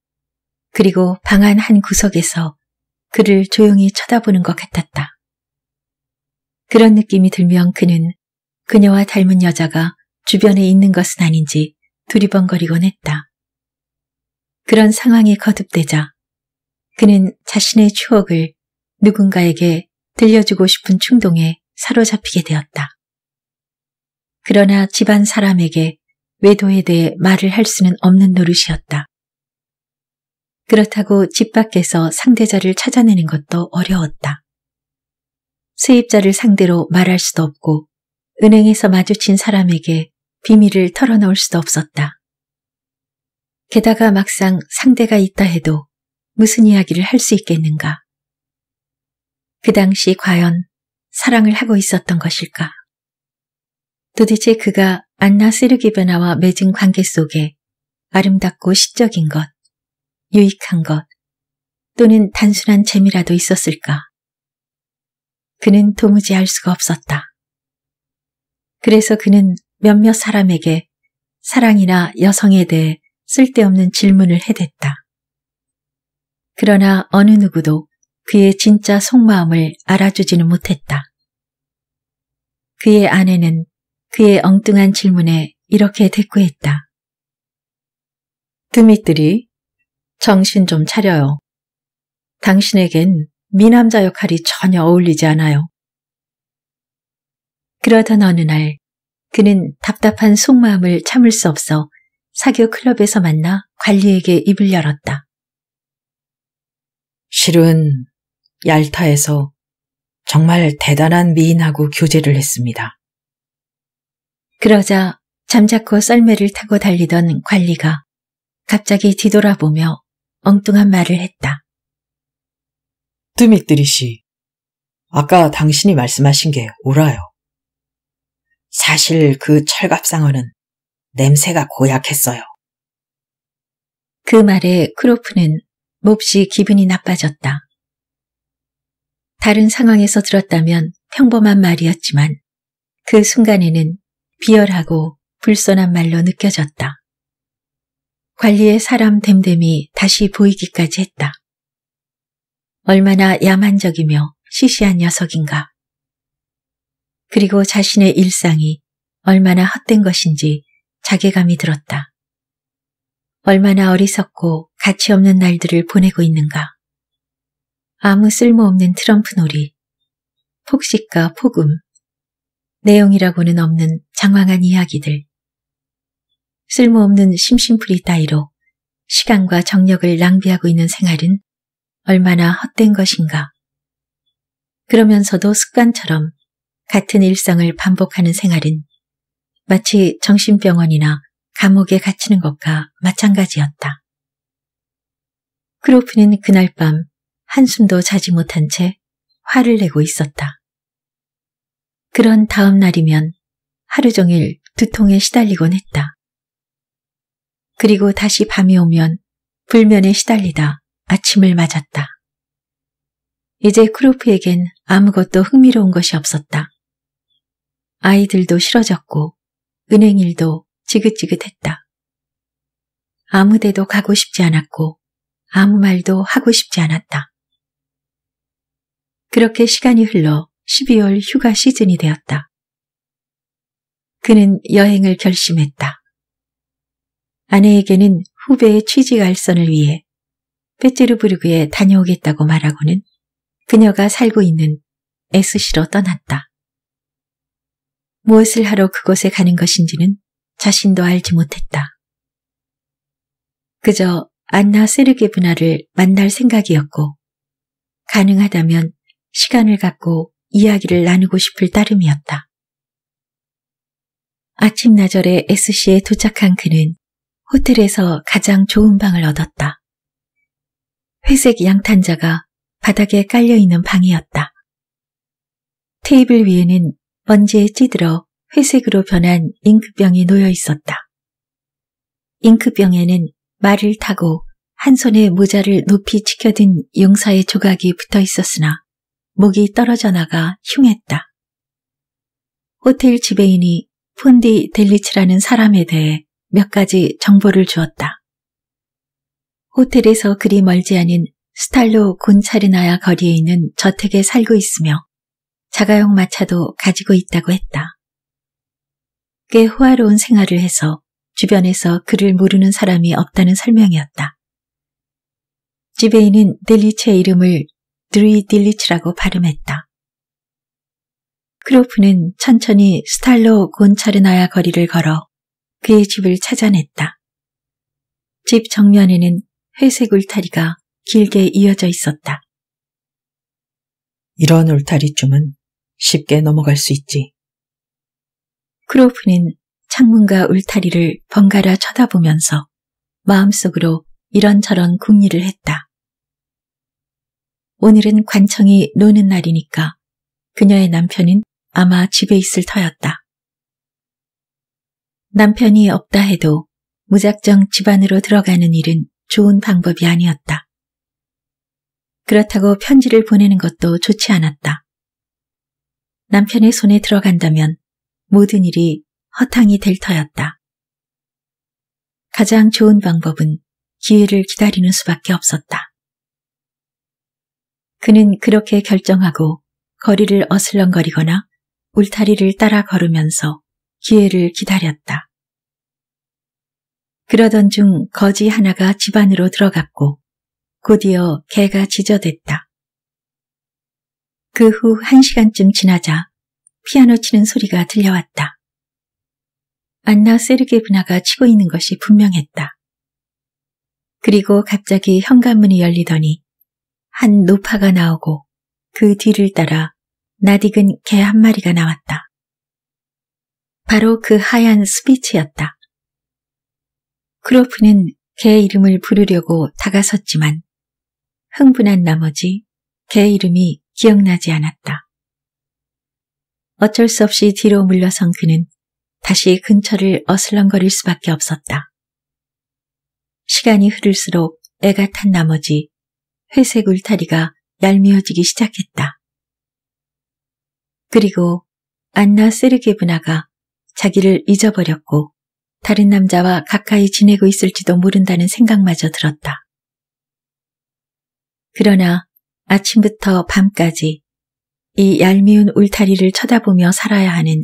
그리고 방 안 한 구석에서 그를 조용히 쳐다보는 것 같았다. 그런 느낌이 들면 그는 그녀와 닮은 여자가 주변에 있는 것은 아닌지 두리번거리곤 했다. 그런 상황이 거듭되자 그는 자신의 추억을 누군가에게 들려주고 싶은 충동에 사로잡히게 되었다. 그러나 집안 사람에게 외도에 대해 말을 할 수는 없는 노릇이었다. 그렇다고 집 밖에서 상대자를 찾아내는 것도 어려웠다. 수입자를 상대로 말할 수도 없고 은행에서 마주친 사람에게 비밀을 털어놓을 수도 없었다. 게다가 막상 상대가 있다 해도 무슨 이야기를 할 수 있겠는가? 그 당시 과연 사랑을 하고 있었던 것일까? 도대체 그가 안나 세르기베나와 맺은 관계 속에 아름답고 시적인 것, 유익한 것, 또는 단순한 재미라도 있었을까? 그는 도무지 알 수가 없었다. 그래서 그는 몇몇 사람에게 사랑이나 여성에 대해 쓸데없는 질문을 해댔다. 그러나 어느 누구도 그의 진짜 속마음을 알아주지는 못했다. 그의 아내는 그의 엉뚱한 질문에 이렇게 대꾸했다. 드미들이 정신 좀 차려요. 당신에겐 미남자 역할이 전혀 어울리지 않아요. 그러던 어느 날 그는 답답한 속마음을 참을 수 없어 사교 클럽에서 만나 관리에게 입을 열었다. 실은 얄타에서 정말 대단한 미인하고 교제를 했습니다. 그러자 잠자코 썰매를 타고 달리던 관리가 갑자기 뒤돌아보며 엉뚱한 말을 했다. 드미뜨리씨 아까 당신이 말씀하신 게 옳아요. 사실 그 철갑상어는 냄새가 고약했어요. 그 말에 크로프는 몹시 기분이 나빠졌다. 다른 상황에서 들었다면 평범한 말이었지만 그 순간에는 비열하고 불손한 말로 느껴졌다. 관리의 사람 됨됨이 다시 보이기까지 했다. 얼마나 야만적이며 시시한 녀석인가. 그리고 자신의 일상이 얼마나 헛된 것인지 자괴감이 들었다. 얼마나 어리석고 가치 없는 날들을 보내고 있는가. 아무 쓸모없는 트럼프 놀이, 폭식과 폭음, 내용이라고는 없는 장황한 이야기들, 쓸모없는 심심풀이 따위로 시간과 정력을 낭비하고 있는 생활은 얼마나 헛된 것인가. 그러면서도 습관처럼 같은 일상을 반복하는 생활은 마치 정신병원이나 감옥에 갇히는 것과 마찬가지였다. 크로프는 그날 밤 한숨도 자지 못한 채 화를 내고 있었다. 그런 다음 날이면 하루 종일 두통에 시달리곤 했다. 그리고 다시 밤이 오면 불면에 시달리다 아침을 맞았다. 이제 크로프에겐 아무것도 흥미로운 것이 없었다. 아이들도 싫어졌고 은행 일도 지긋지긋했다. 아무 데도 가고 싶지 않았고 아무 말도 하고 싶지 않았다. 그렇게 시간이 흘러 12월 휴가 시즌이 되었다. 그는 여행을 결심했다. 아내에게는 후배의 취직 알선을 위해 페테르부르그에 다녀오겠다고 말하고는 그녀가 살고 있는 에스시로 떠났다. 무엇을 하러 그곳에 가는 것인지는 자신도 알지 못했다. 그저 안나 세르게브나를 만날 생각이었고 가능하다면 시간을 갖고 이야기를 나누고 싶을 따름이었다. 아침 나절에 SC에 도착한 그는 호텔에서 가장 좋은 방을 얻었다. 회색 양탄자가 바닥에 깔려있는 방이었다. 테이블 위에는 먼지에 찌들어 회색으로 변한 잉크병이 놓여 있었다. 잉크병에는 말을 타고 한 손에 모자를 높이 치켜든 용사의 조각이 붙어 있었으나 목이 떨어져 나가 흉했다. 호텔 지배인이 폰디 델리츠라는 사람에 대해 몇 가지 정보를 주었다. 호텔에서 그리 멀지 않은 스탈로 군차르나야 거리에 있는 저택에 살고 있으며 자가용 마차도 가지고 있다고 했다. 꽤 호화로운 생활을 해서 주변에서 그를 모르는 사람이 없다는 설명이었다. 지배인은 델리츠의 이름을 드리 딜리츠라고 발음했다. 크로프는 천천히 스탈로 곤차르나야 거리를 걸어 그의 집을 찾아냈다. 집 정면에는 회색 울타리가 길게 이어져 있었다. 이런 울타리쯤은 쉽게 넘어갈 수 있지. 크로프는 창문과 울타리를 번갈아 쳐다보면서 마음속으로 이런저런 궁리를 했다. 오늘은 관청이 노는 날이니까 그녀의 남편은 아마 집에 있을 터였다. 남편이 없다 해도 무작정 집안으로 들어가는 일은 좋은 방법이 아니었다. 그렇다고 편지를 보내는 것도 좋지 않았다. 남편의 손에 들어간다면 모든 일이 허탕이 될 터였다. 가장 좋은 방법은 기회를 기다리는 수밖에 없었다. 그는 그렇게 결정하고 거리를 어슬렁거리거나 울타리를 따라 걸으면서 기회를 기다렸다. 그러던 중 거지 하나가 집 안으로 들어갔고 곧이어 개가 지저댔다. 그 후 한 시간쯤 지나자 피아노 치는 소리가 들려왔다. 안나 세르게브나가 치고 있는 것이 분명했다. 그리고 갑자기 현관문이 열리더니 한 노파가 나오고 그 뒤를 따라 나딕은개한 마리가 나왔다. 바로 그 하얀 스피치였다 크로프는 개 이름을 부르려고 다가섰지만 흥분한 나머지 개 이름이 기억나지 않았다. 어쩔 수 없이 뒤로 물러선 그는 다시 근처를 어슬렁거릴 수밖에 없었다. 시간이 흐를수록 애가 탄 나머지 회색 울타리가 얄미워지기 시작했다. 그리고 안나 세르게브나가 자기를 잊어버렸고 다른 남자와 가까이 지내고 있을지도 모른다는 생각마저 들었다. 그러나 아침부터 밤까지 이 얄미운 울타리를 쳐다보며 살아야 하는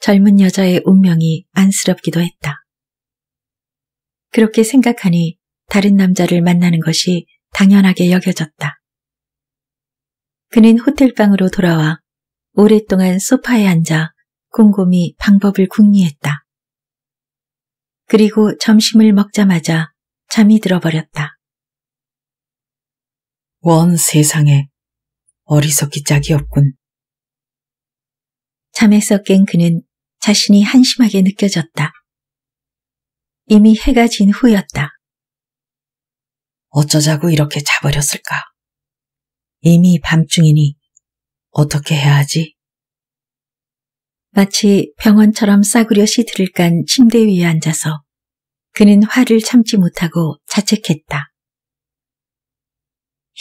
젊은 여자의 운명이 안쓰럽기도 했다. 그렇게 생각하니 다른 남자를 만나는 것이 당연하게 여겨졌다. 그는 호텔방으로 돌아와 오랫동안 소파에 앉아 곰곰이 방법을 궁리했다. 그리고 점심을 먹자마자 잠이 들어버렸다. 원 세상에 어리석기 짝이 없군. 잠에서 깬 그는 자신이 한심하게 느껴졌다. 이미 해가 진 후였다. 어쩌자고 이렇게 자버렸을까? 이미 밤중이니 어떻게 해야 하지? 마치 병원처럼 싸구려 시트를 깐 침대 위에 앉아서 그는 화를 참지 못하고 자책했다.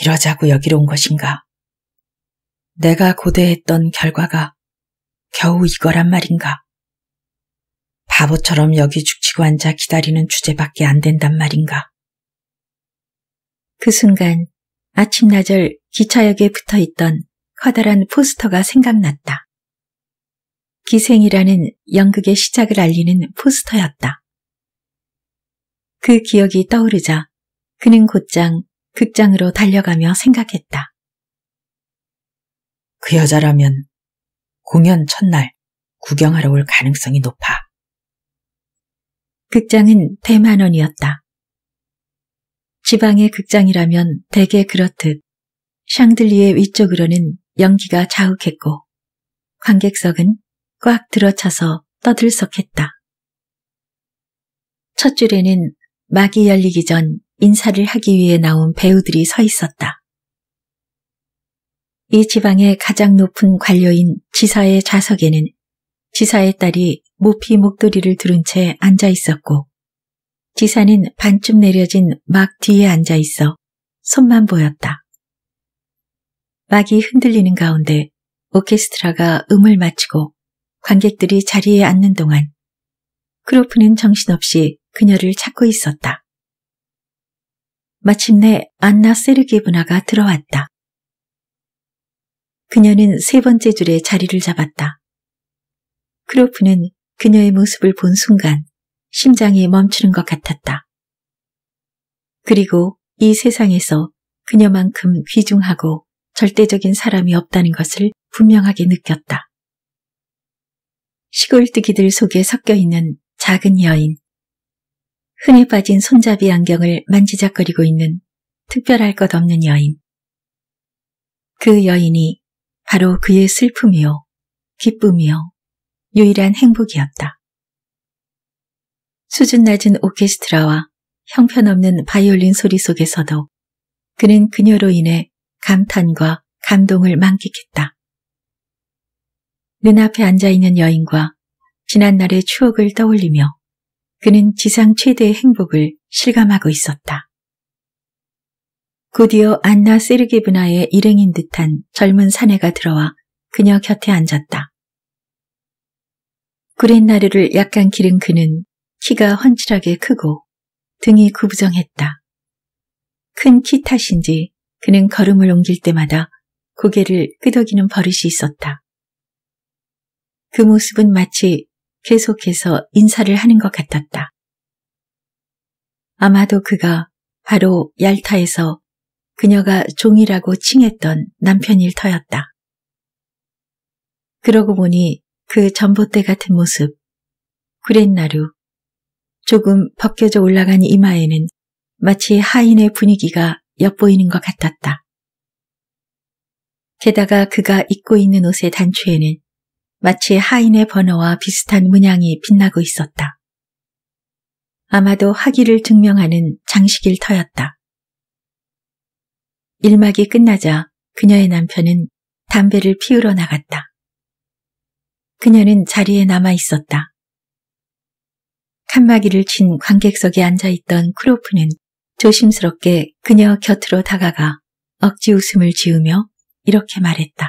이러자고 여기로 온 것인가? 내가 고대했던 결과가 겨우 이거란 말인가? 바보처럼 여기 죽치고 앉아 기다리는 주제밖에 안 된단 말인가? 그 순간 아침나절 기차역에 붙어 있던 커다란 포스터가 생각났다. 기생이라는 연극의 시작을 알리는 포스터였다. 그 기억이 떠오르자 그는 곧장 극장으로 달려가며 생각했다. 그 여자라면 공연 첫날 구경하러 올 가능성이 높아. 극장은 대만원이었다. 지방의 극장이라면 대개 그렇듯 샹들리의 위쪽으로는 연기가 자욱했고 관객석은 꽉 들어차서 떠들썩했다. 첫 줄에는 막이 열리기 전 인사를 하기 위해 나온 배우들이 서 있었다. 이 지방의 가장 높은 관료인 지사의 좌석에는 지사의 딸이 모피 목도리를 두른 채 앉아 있었고 지사는 반쯤 내려진 막 뒤에 앉아 있어 손만 보였다. 막이 흔들리는 가운데 오케스트라가 음을 마치고 관객들이 자리에 앉는 동안 크로프는 정신없이 그녀를 찾고 있었다. 마침내 안나 세르게브나가 들어왔다. 그녀는 세 번째 줄에 자리를 잡았다. 크로프는 그녀의 모습을 본 순간 심장이 멈추는 것 같았다. 그리고 이 세상에서 그녀만큼 귀중하고 절대적인 사람이 없다는 것을 분명하게 느꼈다. 시골뜨기들 속에 섞여 있는 작은 여인, 흔해 빠진 손잡이 안경을 만지작거리고 있는 특별할 것 없는 여인. 그 여인이 바로 그의 슬픔이요, 기쁨이요, 유일한 행복이었다. 수준 낮은 오케스트라와 형편없는 바이올린 소리 속에서도 그는 그녀로 인해 감탄과 감동을 만끽했다. 눈앞에 앉아있는 여인과 지난날의 추억을 떠올리며 그는 지상 최대의 행복을 실감하고 있었다. 곧이어 안나 세르게브나의 일행인 듯한 젊은 사내가 들어와 그녀 곁에 앉았다. 구렛나루를 약간 기른 그는 키가 헌칠하게 크고 등이 구부정했다. 큰 키 탓인지 그는 걸음을 옮길 때마다 고개를 끄덕이는 버릇이 있었다. 그 모습은 마치 계속해서 인사를 하는 것 같았다. 아마도 그가 바로 얄타에서 그녀가 종이라고 칭했던 남편일 터였다. 그러고 보니 그 전봇대 같은 모습, 구렛나루, 조금 벗겨져 올라간 이마에는 마치 하인의 분위기가 엿보이는 것 같았다. 게다가 그가 입고 있는 옷의 단추에는 마치 하인의 번호와 비슷한 문양이 빛나고 있었다. 아마도 학위를 증명하는 장식일 터였다. 일막이 끝나자 그녀의 남편은 담배를 피우러 나갔다. 그녀는 자리에 남아 있었다. 칸막이를 친 관객석에 앉아 있던 크로프는 조심스럽게 그녀 곁으로 다가가 억지 웃음을 지으며 이렇게 말했다.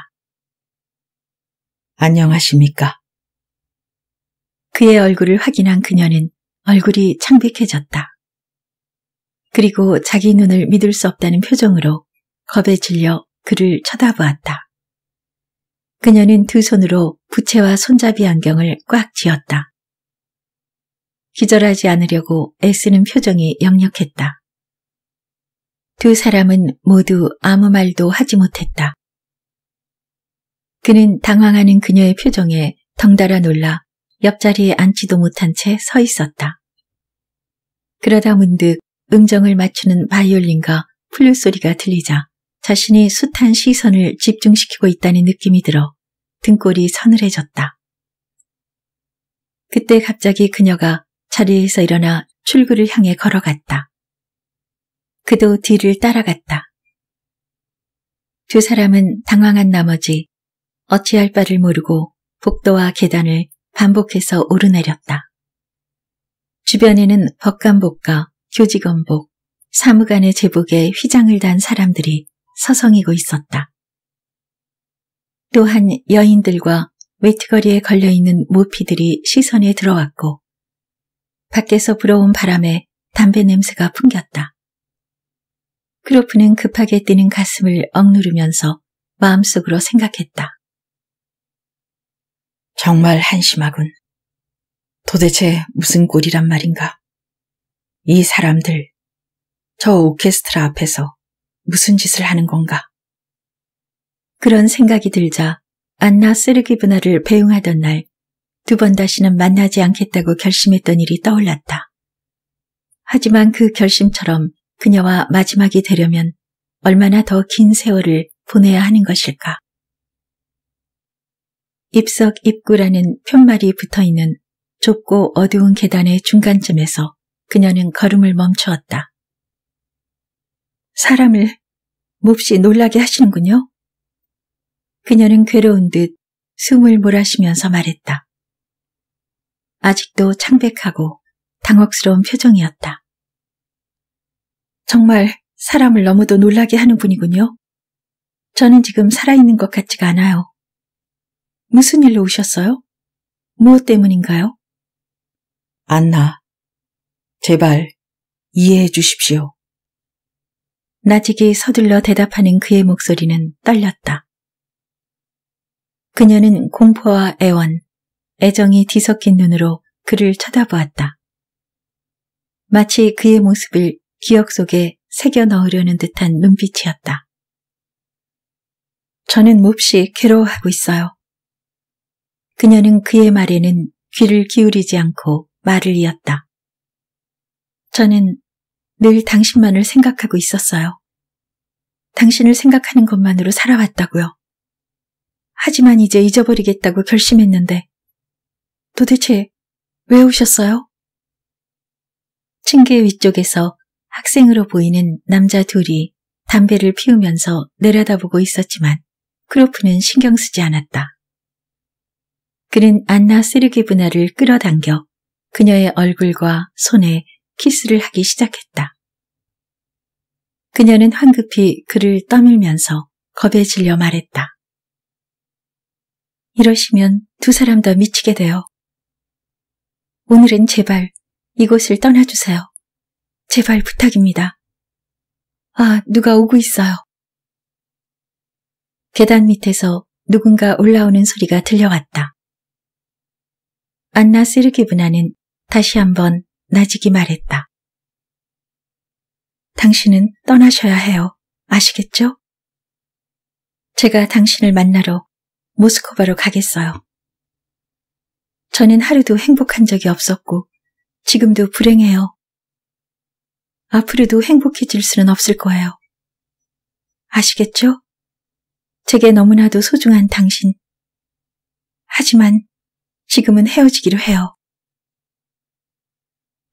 안녕하십니까? 그의 얼굴을 확인한 그녀는 얼굴이 창백해졌다. 그리고 자기 눈을 믿을 수 없다는 표정으로 겁에 질려 그를 쳐다보았다. 그녀는 두 손으로 부채와 손잡이 안경을 꽉 쥐었다. 기절하지 않으려고 애쓰는 표정이 역력했다. 두 사람은 모두 아무 말도 하지 못했다. 그는 당황하는 그녀의 표정에 덩달아 놀라 옆자리에 앉지도 못한 채 서 있었다. 그러다 문득 음정을 맞추는 바이올린과 플룻 소리가 들리자 자신이 숱한 시선을 집중시키고 있다는 느낌이 들어 등골이 서늘해졌다. 그때 갑자기 그녀가 자리에서 일어나 출구를 향해 걸어갔다. 그도 뒤를 따라갔다. 두 사람은 당황한 나머지 어찌할 바를 모르고 복도와 계단을 반복해서 오르내렸다. 주변에는 법관복과 교직원복, 사무관의 제복에 휘장을 단 사람들이 서성이고 있었다. 또한 여인들과 외트거리에 걸려있는 모피들이 시선에 들어왔고 밖에서 불어온 바람에 담배 냄새가 풍겼다. 크로프는 급하게 뛰는 가슴을 억누르면서 마음속으로 생각했다. 정말 한심하군. 도대체 무슨 꼴이란 말인가? 이 사람들, 저 오케스트라 앞에서 무슨 짓을 하는 건가? 그런 생각이 들자 안나 쓰레기분할을 배웅하던 날 두 번 다시는 만나지 않겠다고 결심했던 일이 떠올랐다. 하지만 그 결심처럼 그녀와 마지막이 되려면 얼마나 더 긴 세월을 보내야 하는 것일까. 입석 입구라는 푯말이 붙어있는 좁고 어두운 계단의 중간쯤에서 그녀는 걸음을 멈추었다. 사람을 몹시 놀라게 하시는군요. 그녀는 괴로운 듯 숨을 몰아쉬면서 말했다. 아직도 창백하고 당혹스러운 표정이었다. 정말 사람을 너무도 놀라게 하는 분이군요. 저는 지금 살아있는 것 같지가 않아요. 무슨 일로 오셨어요? 무엇 때문인가요? 안나, 제발 이해해 주십시오. 나직이 서둘러 대답하는 그의 목소리는 떨렸다. 그녀는 공포와 애원, 애정이 뒤섞인 눈으로 그를 쳐다보았다. 마치 그의 모습을 기억 속에 새겨 넣으려는 듯한 눈빛이었다. 저는 몹시 괴로워하고 있어요. 그녀는 그의 말에는 귀를 기울이지 않고 말을 이었다. 저는 늘 당신만을 생각하고 있었어요. 당신을 생각하는 것만으로 살아왔다고요. 하지만 이제 잊어버리겠다고 결심했는데 도대체 왜 오셨어요? 층계 위쪽에서 학생으로 보이는 남자 둘이 담배를 피우면서 내려다보고 있었지만 크로프는 신경 쓰지 않았다. 그는 안나 쓰르기 분화를 끌어당겨 그녀의 얼굴과 손에 키스를 하기 시작했다. 그녀는 황급히 그를 떠밀면서 겁에 질려 말했다. 이러시면 두 사람 더 미치게 돼요. 오늘은 제발 이곳을 떠나주세요. 제발 부탁입니다. 아, 누가 오고 있어요. 계단 밑에서 누군가 올라오는 소리가 들려왔다. 안나 쓰르기분나는 다시 한번 나지기 말했다. 당신은 떠나셔야 해요. 아시겠죠? 제가 당신을 만나러 모스크바로 가겠어요. 저는 하루도 행복한 적이 없었고 지금도 불행해요. 앞으로도 행복해질 수는 없을 거예요. 아시겠죠? 제게 너무나도 소중한 당신. 하지만 지금은 헤어지기로 해요.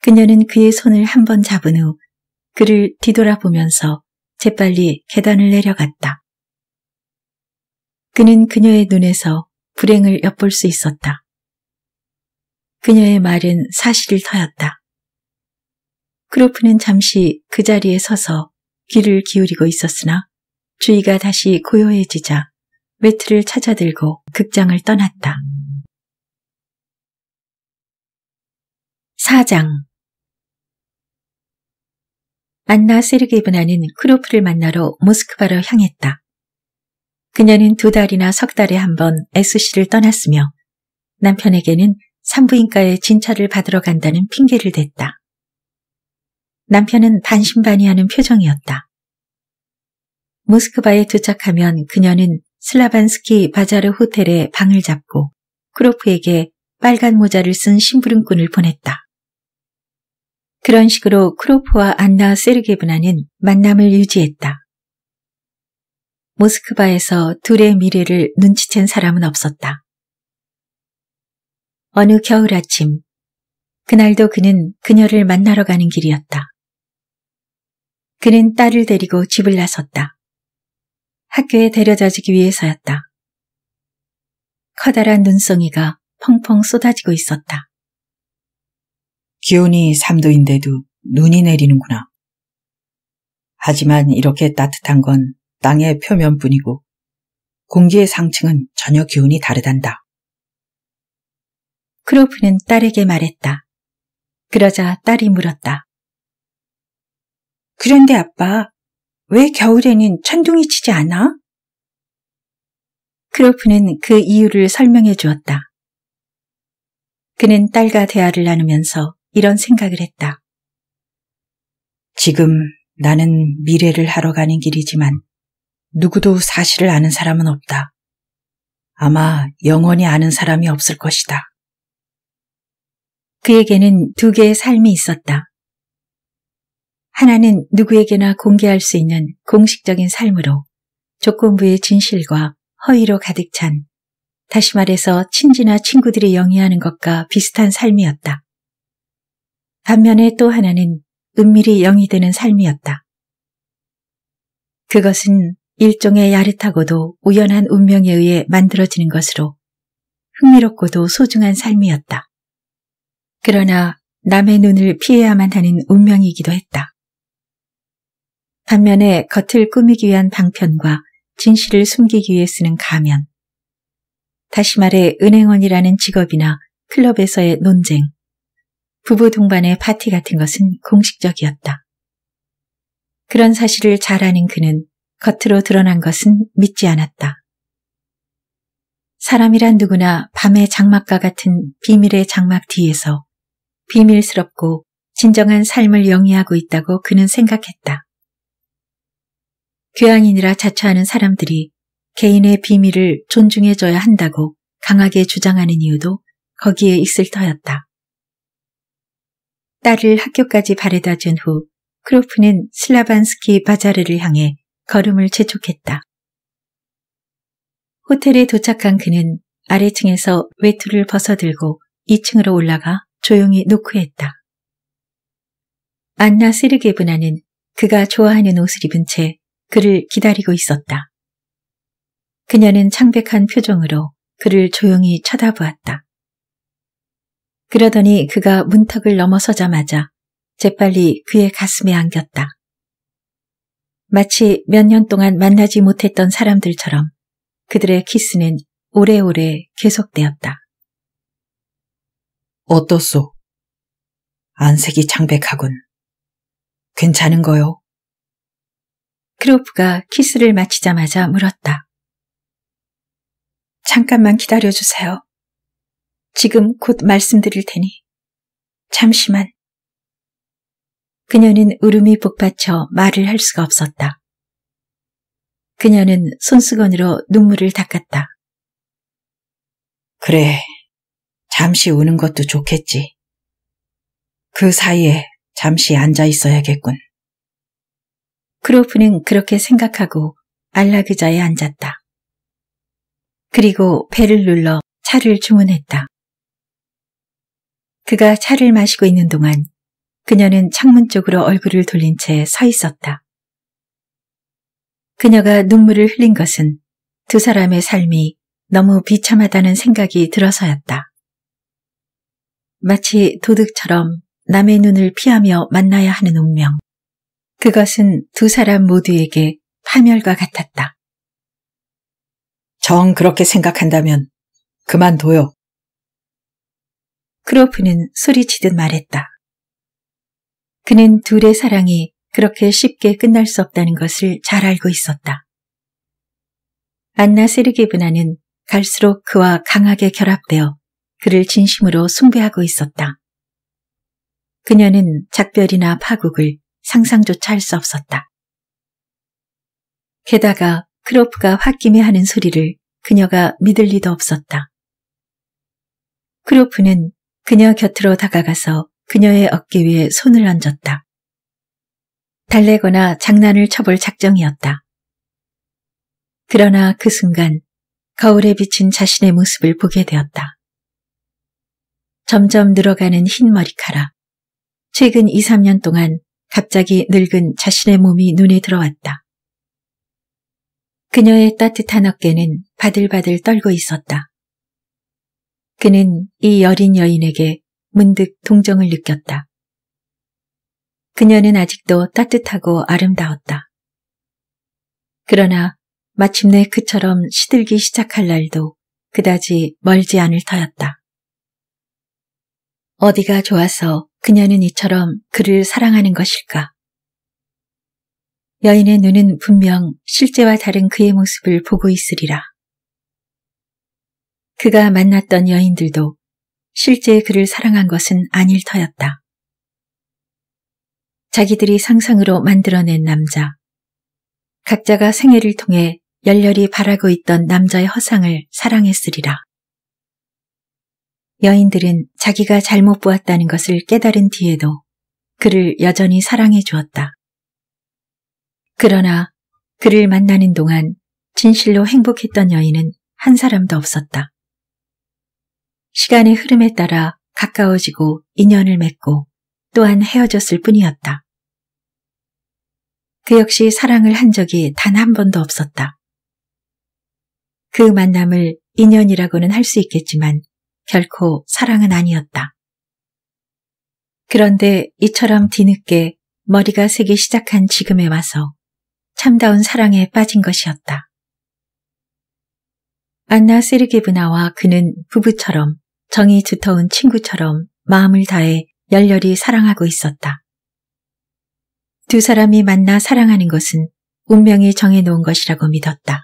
그녀는 그의 손을 한 번 잡은 후 그를 뒤돌아보면서 재빨리 계단을 내려갔다. 그는 그녀의 눈에서 불행을 엿볼 수 있었다. 그녀의 말은 사실을 터였다. 크로프는 잠시 그 자리에 서서 귀를 기울이고 있었으나 주위가 다시 고요해지자 매트를 찾아들고 극장을 떠났다. 4장 안나 세르게브나는 크로프를 만나러 모스크바로 향했다. 그녀는 두 달이나 석 달에 한 번 SC를 떠났으며 남편에게는 산부인과에 진찰을 받으러 간다는 핑계를 댔다. 남편은 반신반의하는 표정이었다. 모스크바에 도착하면 그녀는 슬라반스키 바자르 호텔에 방을 잡고 크로프에게 빨간 모자를 쓴 심부름꾼을 보냈다. 그런 식으로 크로프와 안나 세르게브나는 만남을 유지했다. 모스크바에서 둘의 미래를 눈치챈 사람은 없었다. 어느 겨울 아침, 그날도 그는 그녀를 만나러 가는 길이었다. 그는 딸을 데리고 집을 나섰다. 학교에 데려다 주기 위해서였다. 커다란 눈송이가 펑펑 쏟아지고 있었다. 기온이 3도인데도 눈이 내리는구나. 하지만 이렇게 따뜻한 건 땅의 표면뿐이고 공기의 상층은 전혀 기온이 다르단다. 크로프는 딸에게 말했다. 그러자 딸이 물었다. 그런데 아빠, 왜 겨울에는 천둥이 치지 않아? 크로프는 그 이유를 설명해 주었다. 그는 딸과 대화를 나누면서 이런 생각을 했다. 지금 나는 미래를 하러 가는 길이지만 누구도 사실을 아는 사람은 없다. 아마 영원히 아는 사람이 없을 것이다. 그에게는 두 개의 삶이 있었다. 하나는 누구에게나 공개할 수 있는 공식적인 삶으로 조건부의 진실과 허위로 가득 찬 다시 말해서 친지나 친구들이 영위하는 것과 비슷한 삶이었다. 반면에 또 하나는 은밀히 영위되는 삶이었다. 그것은 일종의 야릇하고도 우연한 운명에 의해 만들어지는 것으로 흥미롭고도 소중한 삶이었다. 그러나 남의 눈을 피해야만 하는 운명이기도 했다. 반면에 겉을 꾸미기 위한 방편과 진실을 숨기기 위해 쓰는 가면. 다시 말해 은행원이라는 직업이나 클럽에서의 논쟁, 부부 동반의 파티 같은 것은 공식적이었다. 그런 사실을 잘 아는 그는 겉으로 드러난 것은 믿지 않았다. 사람이란 누구나 밤의 장막과 같은 비밀의 장막 뒤에서 비밀스럽고 진정한 삶을 영위하고 있다고 그는 생각했다. 귀양인이라 자처하는 사람들이 개인의 비밀을 존중해줘야 한다고 강하게 주장하는 이유도 거기에 있을 터였다. 딸을 학교까지 바래다 준 후 크로프는 슬라반스키 바자르를 향해 걸음을 재촉했다. 호텔에 도착한 그는 아래층에서 외투를 벗어들고 2층으로 올라가 조용히 노크했다. 안나 세르게브나는 그가 좋아하는 옷을 입은 채 그를 기다리고 있었다. 그녀는 창백한 표정으로 그를 조용히 쳐다보았다. 그러더니 그가 문턱을 넘어서자마자 재빨리 그의 가슴에 안겼다. 마치 몇 년 동안 만나지 못했던 사람들처럼 그들의 키스는 오래오래 계속되었다. 어떻소? 안색이 창백하군. 괜찮은 거요? 크로프가 키스를 마치자마자 물었다. 잠깐만 기다려주세요. 지금 곧 말씀드릴 테니. 잠시만. 그녀는 울음이 복받쳐 말을 할 수가 없었다. 그녀는 손수건으로 눈물을 닦았다. 그래, 잠시 우는 것도 좋겠지. 그 사이에 잠시 앉아 있어야겠군. 크로프는 그렇게 생각하고 안락의자에 앉았다. 그리고 배를 눌러 차를 주문했다. 그가 차를 마시고 있는 동안 그녀는 창문 쪽으로 얼굴을 돌린 채 서 있었다. 그녀가 눈물을 흘린 것은 두 사람의 삶이 너무 비참하다는 생각이 들어서였다. 마치 도둑처럼 남의 눈을 피하며 만나야 하는 운명. 그것은 두 사람 모두에게 파멸과 같았다. 정 그렇게 생각한다면 그만둬요. 크로프는 소리치듯 말했다. 그는 둘의 사랑이 그렇게 쉽게 끝날 수 없다는 것을 잘 알고 있었다. 안나 세르게브나는 갈수록 그와 강하게 결합되어 그를 진심으로 숭배하고 있었다. 그녀는 작별이나 파국을 상상조차 할 수 없었다. 게다가 크로프가 홧김에 하는 소리를 그녀가 믿을 리도 없었다. 크로프는 그녀 곁으로 다가가서 그녀의 어깨 위에 손을 얹었다. 달래거나 장난을 쳐볼 작정이었다. 그러나 그 순간 거울에 비친 자신의 모습을 보게 되었다. 점점 늘어가는 흰 머리카락. 최근 2, 3년 동안 갑자기 늙은 자신의 몸이 눈에 들어왔다. 그녀의 따뜻한 어깨는 바들바들 떨고 있었다. 그는 이 여린 여인에게 문득 동정을 느꼈다. 그녀는 아직도 따뜻하고 아름다웠다. 그러나 마침내 그처럼 시들기 시작할 날도 그다지 멀지 않을 터였다. 어디가 좋아서 그녀는 이처럼 그를 사랑하는 것일까? 여인의 눈은 분명 실제와 다른 그의 모습을 보고 있으리라. 그가 만났던 여인들도 실제 그를 사랑한 것은 아닐 터였다. 자기들이 상상으로 만들어낸 남자, 각자가 생애를 통해 열렬히 바라고 있던 남자의 허상을 사랑했으리라. 여인들은 자기가 잘못 보았다는 것을 깨달은 뒤에도 그를 여전히 사랑해 주었다. 그러나 그를 만나는 동안 진실로 행복했던 여인은 한 사람도 없었다. 시간의 흐름에 따라 가까워지고 인연을 맺고 또한 헤어졌을 뿐이었다. 그 역시 사랑을 한 적이 단 한 번도 없었다. 그 만남을 인연이라고는 할 수 있겠지만 결코 사랑은 아니었다. 그런데 이처럼 뒤늦게 머리가 새기 시작한 지금에 와서 참다운 사랑에 빠진 것이었다. 안나 세르게브나와 그는 부부처럼 정이 두터운 친구처럼 마음을 다해 열렬히 사랑하고 있었다. 두 사람이 만나 사랑하는 것은 운명이 정해놓은 것이라고 믿었다.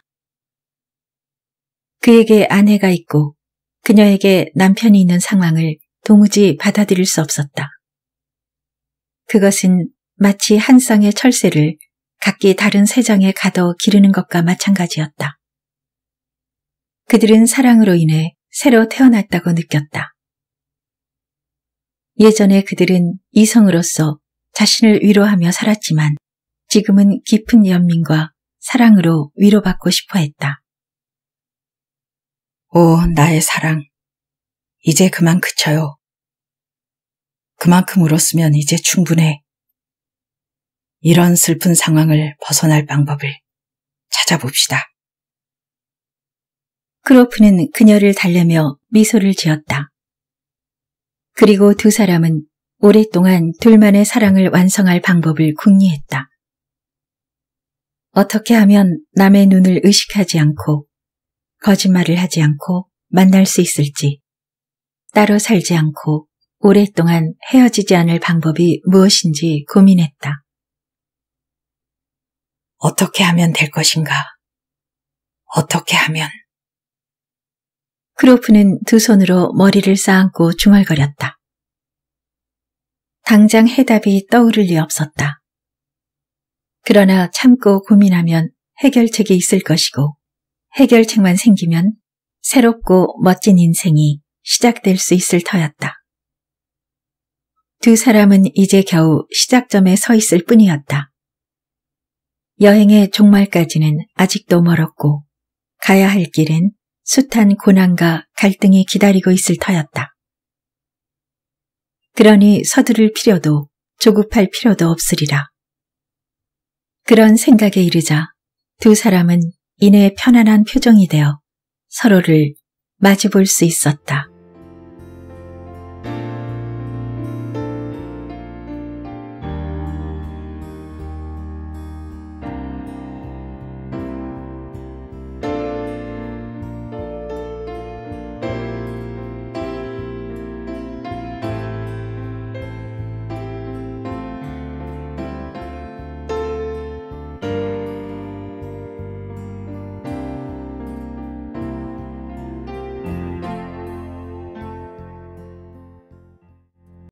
그에게 아내가 있고 그녀에게 남편이 있는 상황을 도무지 받아들일 수 없었다. 그것은 마치 한 쌍의 철새를 각기 다른 세 장에 가둬 기르는 것과 마찬가지였다. 그들은 사랑으로 인해 새로 태어났다고 느꼈다. 예전에 그들은 이성으로서 자신을 위로하며 살았지만 지금은 깊은 연민과 사랑으로 위로받고 싶어 했다. 오, 나의 사랑. 이제 그만 그쳐요. 그만큼 울었으면 이제 충분해. 이런 슬픈 상황을 벗어날 방법을 찾아봅시다. 크로프는 그녀를 달래며 미소를 지었다. 그리고 두 사람은 오랫동안 둘만의 사랑을 완성할 방법을 궁리했다. 어떻게 하면 남의 눈을 의식하지 않고 거짓말을 하지 않고 만날 수 있을지, 따로 살지 않고 오랫동안 헤어지지 않을 방법이 무엇인지 고민했다. 어떻게 하면 될 것인가? 어떻게 하면? 크로프는 두 손으로 머리를 쌓고 중얼거렸다. 당장 해답이 떠오를 리 없었다. 그러나 참고 고민하면 해결책이 있을 것이고 해결책만 생기면 새롭고 멋진 인생이 시작될 수 있을 터였다. 두 사람은 이제 겨우 시작점에 서 있을 뿐이었다. 여행의 종말까지는 아직도 멀었고 가야 할길엔 숱한 고난과 갈등이 기다리고 있을 터였다. 그러니 서두를 필요도 조급할 필요도 없으리라. 그런 생각에 이르자 두 사람은 이내 편안한 표정이 되어 서로를 마주볼 수 있었다.